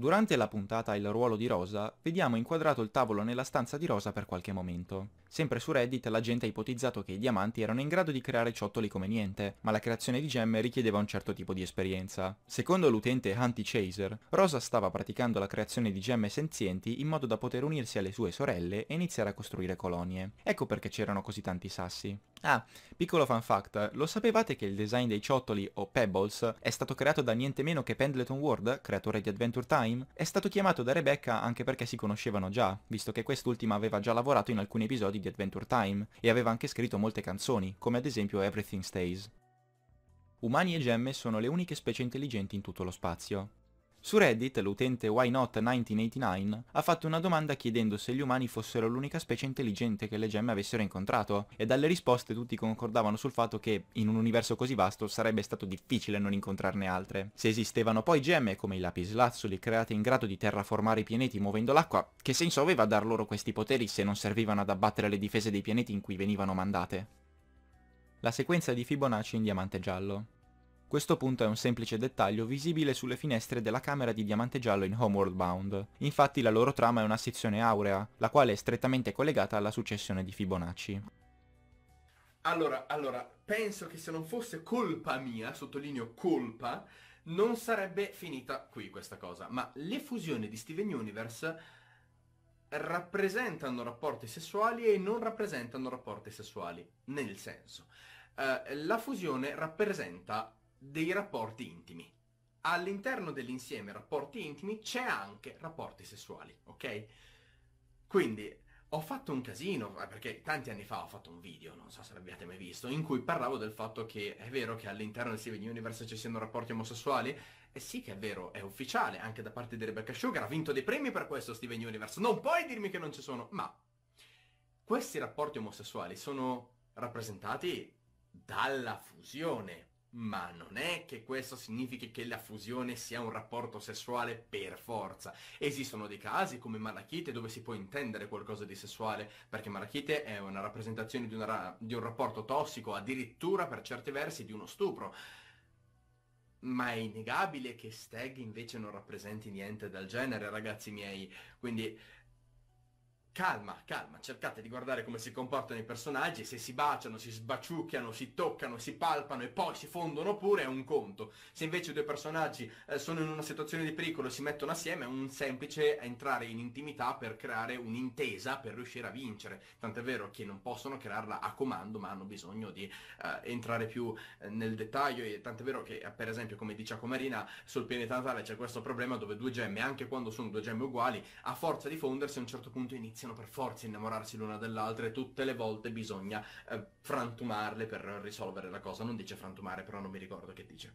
Durante la puntata Il ruolo di Rosa, vediamo inquadrato il tavolo nella stanza di Rosa per qualche momento. Sempre su Reddit la gente ha ipotizzato che i diamanti erano in grado di creare ciottoli come niente, ma la creazione di gemme richiedeva un certo tipo di esperienza. Secondo l'utente Anti-Chaser, Rosa stava praticando la creazione di gemme senzienti in modo da poter unirsi alle sue sorelle e iniziare a costruire colonie. Ecco perché c'erano così tanti sassi. Ah, piccolo fun fact, lo sapevate che il design dei ciottoli, o pebbles, è stato creato da niente meno che Pendleton Ward, creatore di Adventure Time? È stato chiamato da Rebecca anche perché si conoscevano già, visto che quest'ultima aveva già lavorato in alcuni episodi di Adventure Time, e aveva anche scritto molte canzoni, come ad esempio Everything Stays. Umani e gemme sono le uniche specie intelligenti in tutto lo spazio. Su Reddit l'utente WhyNot1989 ha fatto una domanda chiedendo se gli umani fossero l'unica specie intelligente che le gemme avessero incontrato e dalle risposte tutti concordavano sul fatto che in un universo così vasto sarebbe stato difficile non incontrarne altre. Se esistevano poi gemme come i lapislazzuli create in grado di terraformare i pianeti muovendo l'acqua, che senso aveva dar loro questi poteri se non servivano ad abbattere le difese dei pianeti in cui venivano mandate? La sequenza di Fibonacci in diamante giallo. Questo punto è un semplice dettaglio visibile sulle finestre della camera di Diamante Giallo in Homeworld Bound. Infatti la loro trama è una sezione aurea, la quale è strettamente collegata alla successione di Fibonacci. Allora, allora, penso che se non fosse colpa mia, sottolineo colpa, non sarebbe finita qui questa cosa, ma le fusioni di Steven Universe rappresentano rapporti sessuali e non rappresentano rapporti sessuali, nel senso, eh, la fusione rappresenta dei rapporti intimi. All'interno dell'insieme rapporti intimi c'è anche rapporti sessuali, ok? Quindi ho fatto un casino, eh, perché tanti anni fa ho fatto un video, non so se l'abbiate mai visto, in cui parlavo del fatto che è vero che all'interno del Steven Universe ci siano rapporti omosessuali? E sì che è vero, è ufficiale, anche da parte di Rebecca Sugar, ha vinto dei premi per questo Steven Universe, non puoi dirmi che non ci sono, ma questi rapporti omosessuali sono rappresentati dalla fusione ma non è che questo significhi che la fusione sia un rapporto sessuale per forza. Esistono dei casi come Malachite dove si può intendere qualcosa di sessuale, perché Malachite è una rappresentazione di, una di un rapporto tossico, addirittura per certi versi di uno stupro. Ma è innegabile che Stag invece non rappresenti niente del genere, ragazzi miei. Quindi calma, calma, cercate di guardare come si comportano i personaggi, se si baciano, si sbaciucchiano, si toccano, si palpano e poi si fondono pure è un conto. Se invece i due personaggi eh, sono in una situazione di pericolo e si mettono assieme è un semplice entrare in intimità per creare un'intesa per riuscire a vincere. Tant'è vero che non possono crearla a comando ma hanno bisogno di eh, entrare più eh, nel dettaglio e tant'è vero che per esempio come dice Acomarina sul pianeta natale c'è questo problema dove due gemme, anche quando sono due gemme uguali, a forza di fondersi a un certo punto inizia iniziano per forza a innamorarsi l'una dell'altra e tutte le volte bisogna eh, frantumarle per risolvere la cosa. Non dice frantumare, però non mi ricordo che dice.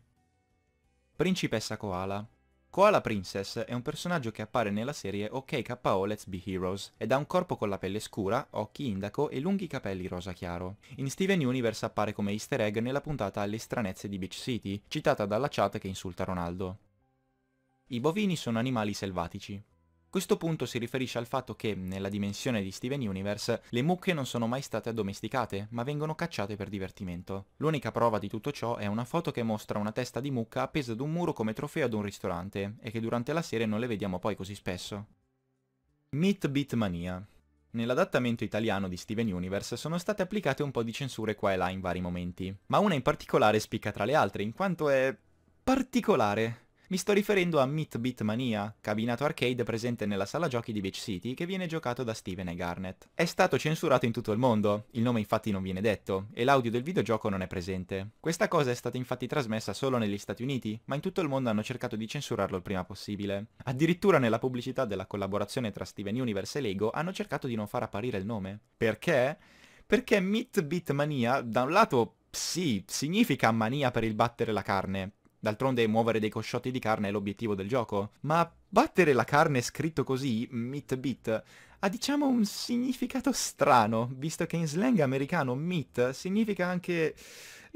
Principessa Koala Koala Princess è un personaggio che appare nella serie OK OKKO Let's Be Heroes ed ha un corpo con la pelle scura, occhi indaco e lunghi capelli rosa chiaro. In Steven Universe appare come easter egg nella puntata Le stranezze di Beach City, citata dalla chat che insulta Ronaldo. I bovini sono animali selvatici. Questo punto si riferisce al fatto che, nella dimensione di Steven Universe, le mucche non sono mai state addomesticate, ma vengono cacciate per divertimento. L'unica prova di tutto ciò è una foto che mostra una testa di mucca appesa ad un muro come trofeo ad un ristorante, e che durante la serie non le vediamo poi così spesso. Meat Beat Mania Nell'adattamento italiano di Steven Universe sono state applicate un po' di censure qua e là in vari momenti, ma una in particolare spicca tra le altre in quanto è... particolare. Mi sto riferendo a Meat Beat Mania, cabinato arcade presente nella sala giochi di Beach City che viene giocato da Steven e Garnet. È stato censurato in tutto il mondo, il nome infatti non viene detto, e l'audio del videogioco non è presente. Questa cosa è stata infatti trasmessa solo negli Stati Uniti, ma in tutto il mondo hanno cercato di censurarlo il prima possibile. Addirittura nella pubblicità della collaborazione tra Steven Universe e Lego hanno cercato di non far apparire il nome. Perché? Perché Meat Beat Mania, da un lato, sì, significa mania per il battere la carne, D'altronde muovere dei cosciotti di carne è l'obiettivo del gioco, ma battere la carne scritto così, meat beat, ha diciamo un significato strano, visto che in slang americano meat significa anche...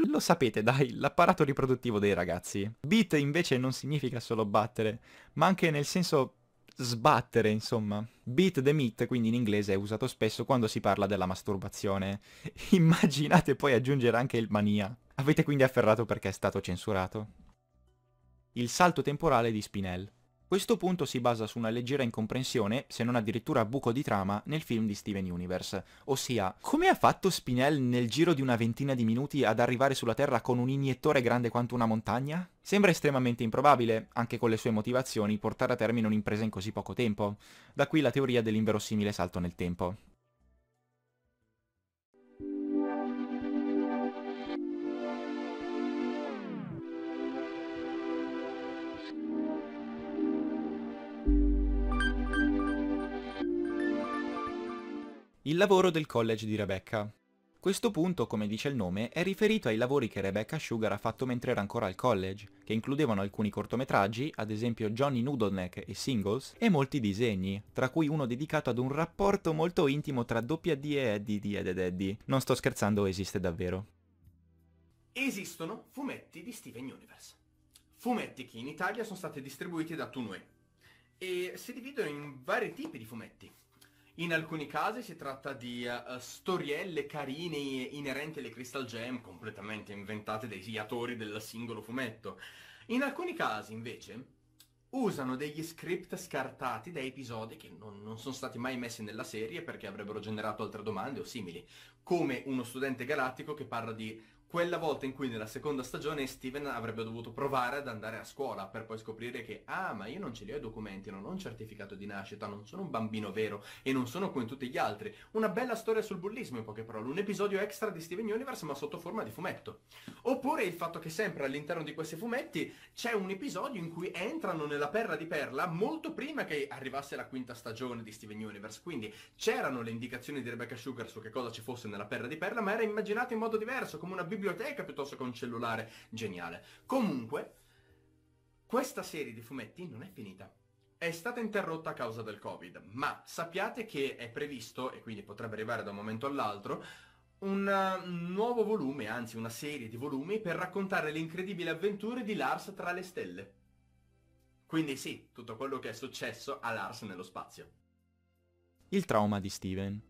Lo sapete, dai, l'apparato riproduttivo dei ragazzi. Beat invece non significa solo battere, ma anche nel senso sbattere, insomma. Beat the meat, quindi in inglese, è usato spesso quando si parla della masturbazione. (laughs) Immaginate poi aggiungere anche il mania. Avete quindi afferrato perché è stato censurato il salto temporale di Spinel. Questo punto si basa su una leggera incomprensione, se non addirittura buco di trama, nel film di Steven Universe, ossia come ha fatto Spinel nel giro di una ventina di minuti ad arrivare sulla Terra con un iniettore grande quanto una montagna? Sembra estremamente improbabile, anche con le sue motivazioni, portare a termine un'impresa in così poco tempo. Da qui la teoria dell'inverosimile salto nel tempo. il lavoro del college di Rebecca. Questo punto, come dice il nome, è riferito ai lavori che Rebecca Sugar ha fatto mentre era ancora al college, che includevano alcuni cortometraggi, ad esempio Johnny Noodleneck e Singles, e molti disegni, tra cui uno dedicato ad un rapporto molto intimo tra doppia D e Eddie di Ed ed Eddie. Non sto scherzando, esiste davvero. Esistono fumetti di Steven Universe. Fumetti che in Italia sono stati distribuiti da Tunue. E si dividono in vari tipi di fumetti. In alcuni casi si tratta di uh, storielle carine inerenti alle Crystal Gem, completamente inventate dai autori del singolo fumetto. In alcuni casi, invece, usano degli script scartati da episodi che non, non, sono stati mai messi nella serie perché avrebbero generato altre domande o simili, come uno studente galattico che parla di quella volta in cui nella seconda stagione Steven avrebbe dovuto provare ad andare a scuola per poi scoprire che ah ma io non ce li ho i documenti, non ho un certificato di nascita, non sono un bambino vero e non sono come tutti gli altri. Una bella storia sul bullismo in poche parole, un episodio extra di Steven Universe ma sotto forma di fumetto. Oppure il fatto che sempre all'interno di questi fumetti c'è un episodio in cui entrano nella perla di perla molto prima che arrivasse la quinta stagione di Steven Universe, quindi c'erano le indicazioni di Rebecca Sugar su che cosa ci fosse nella perla di perla ma era immaginato in modo diverso, come una biblioteca biblioteca piuttosto che un cellulare geniale. Comunque, questa serie di fumetti non è finita. È stata interrotta a causa del Covid, ma sappiate che è previsto, e quindi potrebbe arrivare da un momento all'altro, un nuovo volume, anzi una serie di volumi, per raccontare le incredibili avventure di Lars tra le stelle. Quindi sì, tutto quello che è successo a Lars nello spazio. Il trauma di Steven.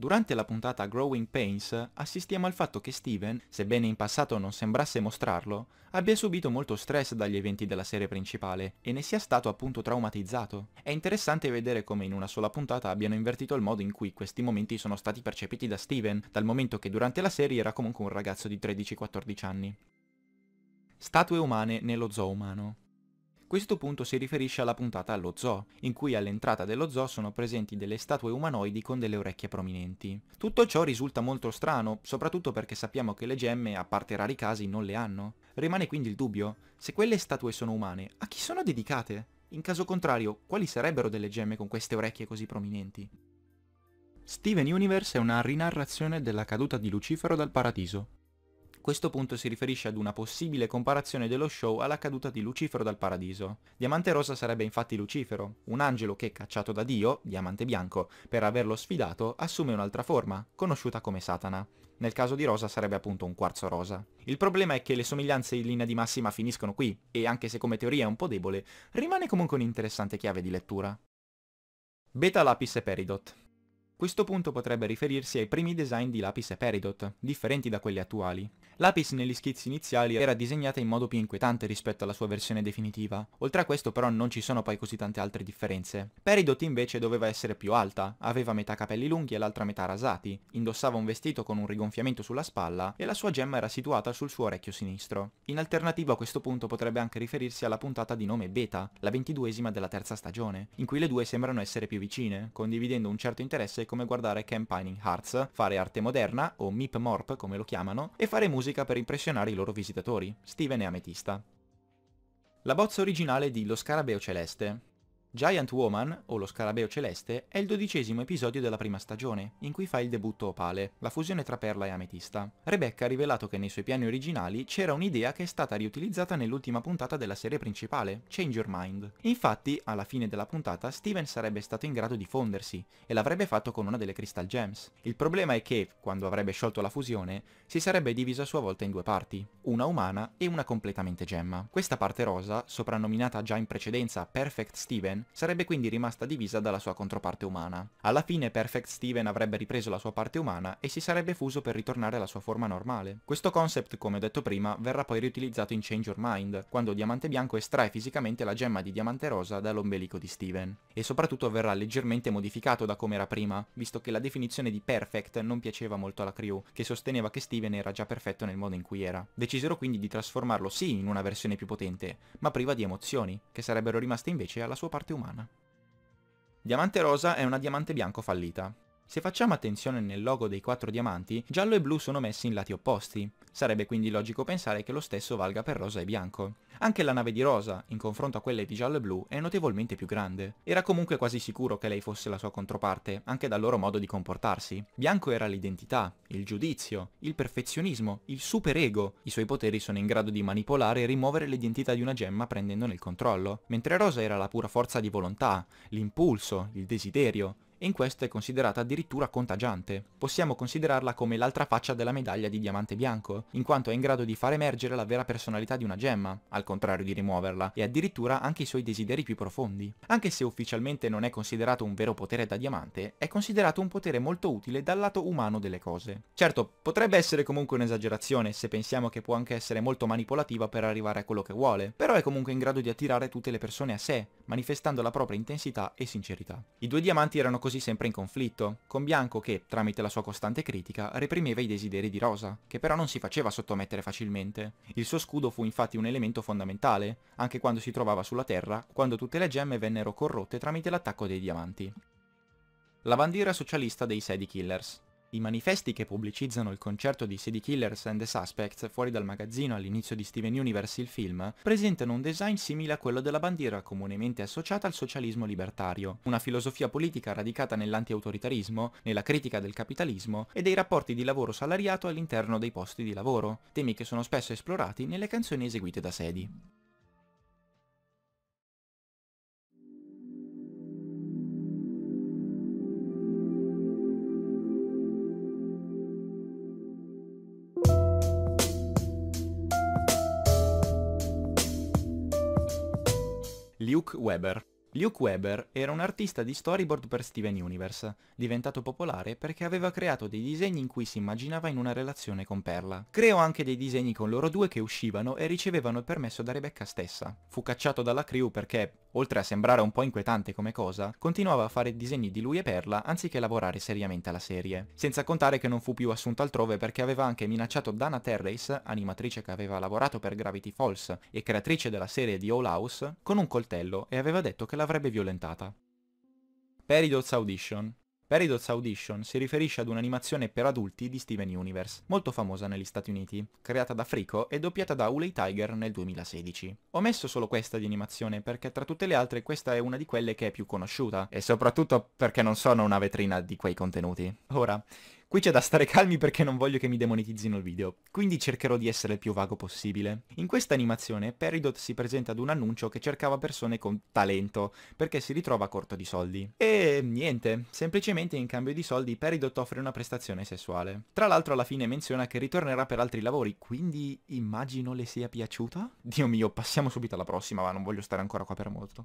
Durante la puntata Growing Pains assistiamo al fatto che Steven, sebbene in passato non sembrasse mostrarlo, abbia subito molto stress dagli eventi della serie principale e ne sia stato appunto traumatizzato. È interessante vedere come in una sola puntata abbiano invertito il modo in cui questi momenti sono stati percepiti da Steven, dal momento che durante la serie era comunque un ragazzo di 13-14 anni. Statue umane nello zoo umano. Questo punto si riferisce alla puntata allo zoo, in cui all'entrata dello zoo sono presenti delle statue umanoidi con delle orecchie prominenti. Tutto ciò risulta molto strano, soprattutto perché sappiamo che le gemme, a parte rari casi, non le hanno. Rimane quindi il dubbio, se quelle statue sono umane, a chi sono dedicate? In caso contrario, quali sarebbero delle gemme con queste orecchie così prominenti? Steven Universe è una rinarrazione della caduta di Lucifero dal paradiso, questo punto si riferisce ad una possibile comparazione dello show alla caduta di Lucifero dal paradiso. Diamante Rosa sarebbe infatti Lucifero, un angelo che, cacciato da Dio, Diamante Bianco, per averlo sfidato, assume un'altra forma, conosciuta come Satana. Nel caso di Rosa sarebbe appunto un quarzo rosa. Il problema è che le somiglianze in linea di massima finiscono qui, e anche se come teoria è un po' debole, rimane comunque un'interessante chiave di lettura. Beta Lapis e Peridot. Questo punto potrebbe riferirsi ai primi design di lapis e peridot, differenti da quelli attuali. Lapis negli schizzi iniziali era disegnata in modo più inquietante rispetto alla sua versione definitiva, oltre a questo però non ci sono poi così tante altre differenze. Peridot invece doveva essere più alta, aveva metà capelli lunghi e l'altra metà rasati, indossava un vestito con un rigonfiamento sulla spalla e la sua gemma era situata sul suo orecchio sinistro. In alternativa a questo punto potrebbe anche riferirsi alla puntata di nome Beta, la ventiduesima della terza stagione, in cui le due sembrano essere più vicine, condividendo un certo interesse come guardare Camp Pining Hearts, fare arte moderna, o Mip Morp come lo chiamano, e fare musica per impressionare i loro visitatori. Steven e ametista. La bozza originale di Lo Scarabeo Celeste, Giant Woman, o lo scarabeo celeste, è il dodicesimo episodio della prima stagione, in cui fa il debutto Opale, la fusione tra perla e ametista. Rebecca ha rivelato che nei suoi piani originali c'era un'idea che è stata riutilizzata nell'ultima puntata della serie principale, Change Your Mind. Infatti, alla fine della puntata, Steven sarebbe stato in grado di fondersi, e l'avrebbe fatto con una delle Crystal Gems. Il problema è che, quando avrebbe sciolto la fusione, si sarebbe divisa a sua volta in due parti, una umana e una completamente gemma. Questa parte rosa, soprannominata già in precedenza Perfect Steven, Steven sarebbe quindi rimasta divisa dalla sua controparte umana. Alla fine Perfect Steven avrebbe ripreso la sua parte umana e si sarebbe fuso per ritornare alla sua forma normale. Questo concept, come ho detto prima, verrà poi riutilizzato in Change Your Mind, quando Diamante Bianco estrae fisicamente la gemma di Diamante Rosa dall'ombelico di Steven. E soprattutto verrà leggermente modificato da come era prima, visto che la definizione di Perfect non piaceva molto alla crew, che sosteneva che Steven era già perfetto nel modo in cui era. Decisero quindi di trasformarlo sì in una versione più potente, ma priva di emozioni, che sarebbero rimaste invece alla sua parte parte umana. Diamante rosa è una diamante bianco fallita. Se facciamo attenzione nel logo dei quattro diamanti, giallo e blu sono messi in lati opposti. Sarebbe quindi logico pensare che lo stesso valga per rosa e bianco. Anche la nave di rosa, in confronto a quelle di giallo e blu, è notevolmente più grande. Era comunque quasi sicuro che lei fosse la sua controparte, anche dal loro modo di comportarsi. Bianco era l'identità, il giudizio, il perfezionismo, il superego. I suoi poteri sono in grado di manipolare e rimuovere l'identità di una gemma prendendone il controllo, mentre rosa era la pura forza di volontà, l'impulso, il desiderio, e in questo è considerata addirittura contagiante. Possiamo considerarla come l'altra faccia della medaglia di diamante bianco, in quanto è in grado di far emergere la vera personalità di una gemma, al contrario di rimuoverla, e addirittura anche i suoi desideri più profondi. Anche se ufficialmente non è considerato un vero potere da diamante, è considerato un potere molto utile dal lato umano delle cose. Certo, potrebbe essere comunque un'esagerazione se pensiamo che può anche essere molto manipolativa per arrivare a quello che vuole, però è comunque in grado di attirare tutte le persone a sé, manifestando la propria intensità e sincerità. I due diamanti erano così così sempre in conflitto, con Bianco che, tramite la sua costante critica, reprimeva i desideri di Rosa, che però non si faceva sottomettere facilmente. Il suo scudo fu infatti un elemento fondamentale, anche quando si trovava sulla Terra, quando tutte le gemme vennero corrotte tramite l'attacco dei diamanti. La bandiera socialista dei Sedi Killers i manifesti che pubblicizzano il concerto di City Killers and the Suspects fuori dal magazzino all'inizio di Steven Universe il film presentano un design simile a quello della bandiera comunemente associata al socialismo libertario, una filosofia politica radicata nell'antiautoritarismo, nella critica del capitalismo e dei rapporti di lavoro salariato all'interno dei posti di lavoro, temi che sono spesso esplorati nelle canzoni eseguite da Sedi. Luke Weber. Luke Weber era un artista di storyboard per Steven Universe, diventato popolare perché aveva creato dei disegni in cui si immaginava in una relazione con Perla. Creò anche dei disegni con loro due che uscivano e ricevevano il permesso da Rebecca stessa. Fu cacciato dalla crew perché, oltre a sembrare un po' inquietante come cosa, continuava a fare disegni di lui e Perla anziché lavorare seriamente alla serie. Senza contare che non fu più assunto altrove perché aveva anche minacciato Dana Terrace, animatrice che aveva lavorato per Gravity Falls e creatrice della serie di All House, con un coltello e aveva detto che la l'avrebbe violentata. Peridot's Audition Peridot's Audition si riferisce ad un'animazione per adulti di Steven Universe, molto famosa negli Stati Uniti, creata da Frico e doppiata da Uley Tiger nel 2016. Ho messo solo questa di animazione perché tra tutte le altre questa è una di quelle che è più conosciuta, e soprattutto perché non sono una vetrina di quei contenuti. Ora, Qui c'è da stare calmi perché non voglio che mi demonetizzino il video, quindi cercherò di essere il più vago possibile. In questa animazione Peridot si presenta ad un annuncio che cercava persone con talento, perché si ritrova corto di soldi. E niente, semplicemente in cambio di soldi Peridot offre una prestazione sessuale. Tra l'altro alla fine menziona che ritornerà per altri lavori, quindi immagino le sia piaciuta? Dio mio, passiamo subito alla prossima, ma non voglio stare ancora qua per molto.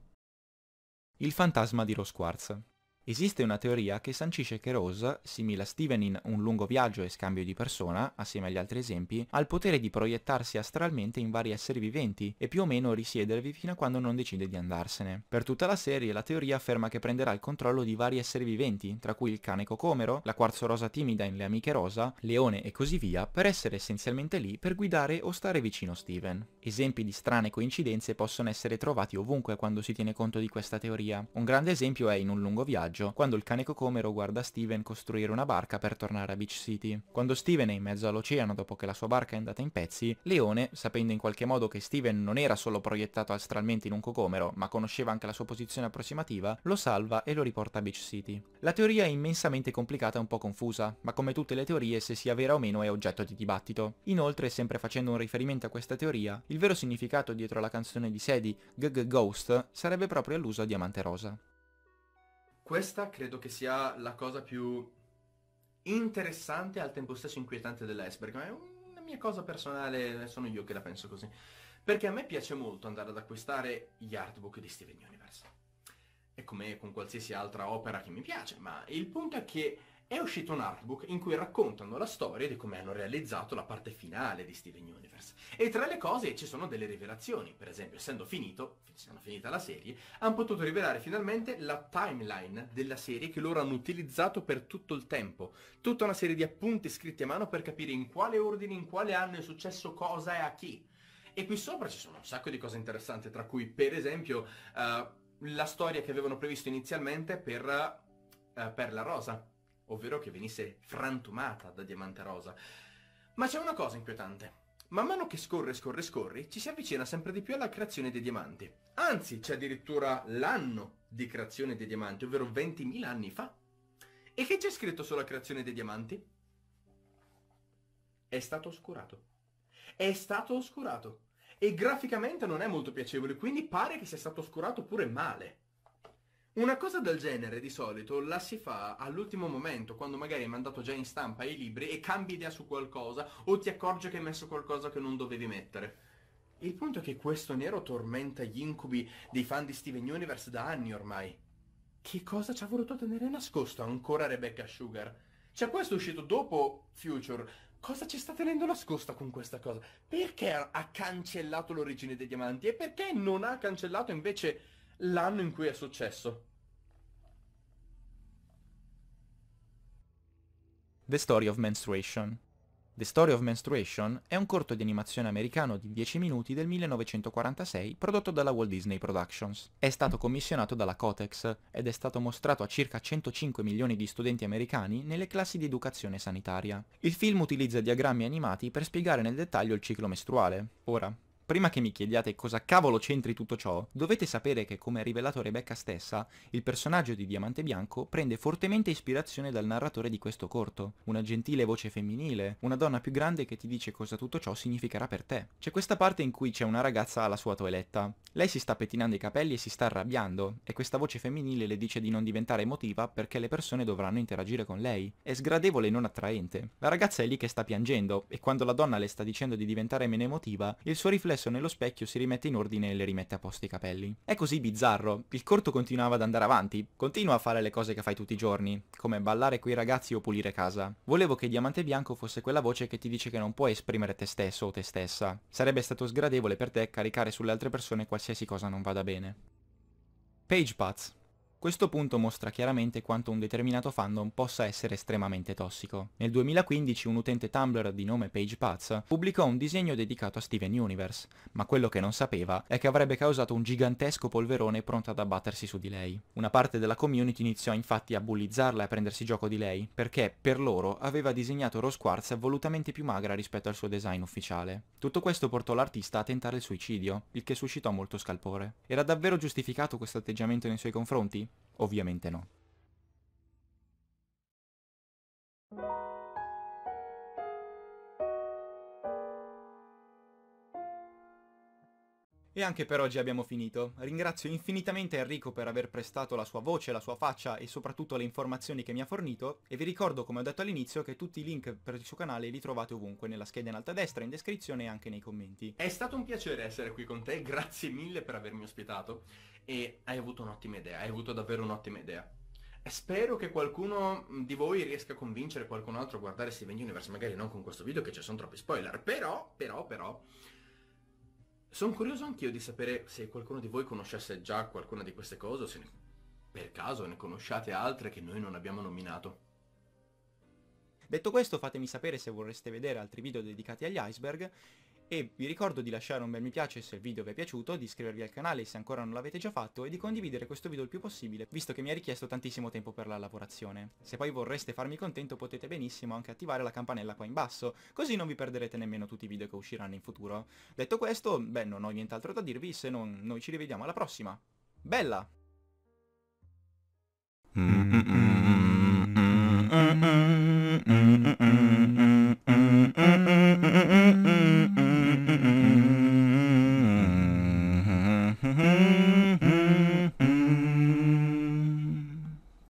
Il fantasma di Rosquarz Esiste una teoria che sancisce che Rose, simile a Steven in Un lungo viaggio e scambio di persona, assieme agli altri esempi, ha il potere di proiettarsi astralmente in vari esseri viventi e più o meno risiedervi fino a quando non decide di andarsene. Per tutta la serie la teoria afferma che prenderà il controllo di vari esseri viventi, tra cui il cane cocomero, la quarzo rosa timida in Le amiche rosa, leone e così via, per essere essenzialmente lì per guidare o stare vicino Steven. Esempi di strane coincidenze possono essere trovati ovunque quando si tiene conto di questa teoria. Un grande esempio è in Un lungo viaggio viaggio, quando il cane cocomero guarda Steven costruire una barca per tornare a Beach City. Quando Steven è in mezzo all'oceano dopo che la sua barca è andata in pezzi, Leone, sapendo in qualche modo che Steven non era solo proiettato astralmente in un cocomero, ma conosceva anche la sua posizione approssimativa, lo salva e lo riporta a Beach City. La teoria è immensamente complicata e un po' confusa, ma come tutte le teorie se sia vera o meno è oggetto di dibattito. Inoltre, sempre facendo un riferimento a questa teoria, il vero significato dietro la canzone di Sadie, GG Ghost, sarebbe proprio all'uso a Diamante Rosa. Questa credo che sia la cosa più interessante e al tempo stesso inquietante dell'iceberg, ma è una mia cosa personale, sono io che la penso così. Perché a me piace molto andare ad acquistare gli artbook di Steven Universe. È come con qualsiasi altra opera che mi piace, ma il punto è che è uscito un artbook in cui raccontano la storia di come hanno realizzato la parte finale di Steven Universe. E tra le cose ci sono delle rivelazioni, per esempio essendo finito, essendo finita la serie, hanno potuto rivelare finalmente la timeline della serie che loro hanno utilizzato per tutto il tempo, tutta una serie di appunti scritti a mano per capire in quale ordine, in quale anno è successo cosa e a chi. E qui sopra ci sono un sacco di cose interessanti, tra cui per esempio uh, la storia che avevano previsto inizialmente per, uh, per la rosa ovvero che venisse frantumata da Diamante Rosa. Ma c'è una cosa inquietante. Man mano che scorre, scorre, scorri, ci si avvicina sempre di più alla creazione dei diamanti. Anzi, c'è addirittura l'anno di creazione dei diamanti, ovvero 20.000 anni fa. E che c'è scritto sulla creazione dei diamanti? È stato oscurato. È stato oscurato. E graficamente non è molto piacevole, quindi pare che sia stato oscurato pure male. Una cosa del genere di solito la si fa all'ultimo momento, quando magari hai mandato già in stampa i libri e cambi idea su qualcosa o ti accorgi che hai messo qualcosa che non dovevi mettere. Il punto è che questo nero tormenta gli incubi dei fan di Steven Universe da anni ormai. Che cosa ci ha voluto tenere nascosto ancora Rebecca Sugar? Cioè questo è uscito dopo Future. Cosa ci sta tenendo nascosta con questa cosa? Perché ha cancellato l'origine dei diamanti e perché non ha cancellato invece l'anno in cui è successo. The Story of Menstruation The Story of Menstruation è un corto di animazione americano di 10 minuti del 1946 prodotto dalla Walt Disney Productions. È stato commissionato dalla Cotex ed è stato mostrato a circa 105 milioni di studenti americani nelle classi di educazione sanitaria. Il film utilizza diagrammi animati per spiegare nel dettaglio il ciclo mestruale. Ora, prima che mi chiediate cosa cavolo c'entri tutto ciò, dovete sapere che, come ha rivelato Rebecca stessa, il personaggio di Diamante Bianco prende fortemente ispirazione dal narratore di questo corto, una gentile voce femminile, una donna più grande che ti dice cosa tutto ciò significherà per te. C'è questa parte in cui c'è una ragazza alla sua toeletta. Lei si sta pettinando i capelli e si sta arrabbiando, e questa voce femminile le dice di non diventare emotiva perché le persone dovranno interagire con lei. È sgradevole e non attraente. La ragazza è lì che sta piangendo, e quando la donna le sta dicendo di diventare meno emotiva, il suo riflesso riflesso nello specchio si rimette in ordine e le rimette a posto i capelli. È così bizzarro, il corto continuava ad andare avanti, continua a fare le cose che fai tutti i giorni, come ballare coi ragazzi o pulire casa. Volevo che Diamante Bianco fosse quella voce che ti dice che non puoi esprimere te stesso o te stessa. Sarebbe stato sgradevole per te caricare sulle altre persone qualsiasi cosa non vada bene. Page Paths questo punto mostra chiaramente quanto un determinato fandom possa essere estremamente tossico. Nel 2015 un utente Tumblr di nome PagePats pubblicò un disegno dedicato a Steven Universe, ma quello che non sapeva è che avrebbe causato un gigantesco polverone pronto ad abbattersi su di lei. Una parte della community iniziò infatti a bullizzarla e a prendersi gioco di lei, perché per loro aveva disegnato Rose Quartz volutamente più magra rispetto al suo design ufficiale. Tutto questo portò l'artista a tentare il suicidio, il che suscitò molto scalpore. Era davvero giustificato questo atteggiamento nei suoi confronti? Ovviamente no. E anche per oggi abbiamo finito. Ringrazio infinitamente Enrico per aver prestato la sua voce, la sua faccia e soprattutto le informazioni che mi ha fornito e vi ricordo come ho detto all'inizio che tutti i link per il suo canale li trovate ovunque, nella scheda in alto a destra, in descrizione e anche nei commenti. È stato un piacere essere qui con te, grazie mille per avermi ospitato e hai avuto un'ottima idea, hai avuto davvero un'ottima idea. Spero che qualcuno di voi riesca a convincere qualcun altro a guardare Steven Universe, magari non con questo video che ci sono troppi spoiler, però, però, però, sono curioso anch'io di sapere se qualcuno di voi conoscesse già qualcuna di queste cose o se ne, per caso ne conosciate altre che noi non abbiamo nominato. Detto questo fatemi sapere se vorreste vedere altri video dedicati agli iceberg e vi ricordo di lasciare un bel mi piace se il video vi è piaciuto, di iscrivervi al canale se ancora non l'avete già fatto e di condividere questo video il più possibile, visto che mi ha richiesto tantissimo tempo per la lavorazione. Se poi vorreste farmi contento potete benissimo anche attivare la campanella qua in basso, così non vi perderete nemmeno tutti i video che usciranno in futuro. Detto questo, beh non ho nient'altro da dirvi se non noi ci rivediamo alla prossima. Bella! Mm-mm-mm.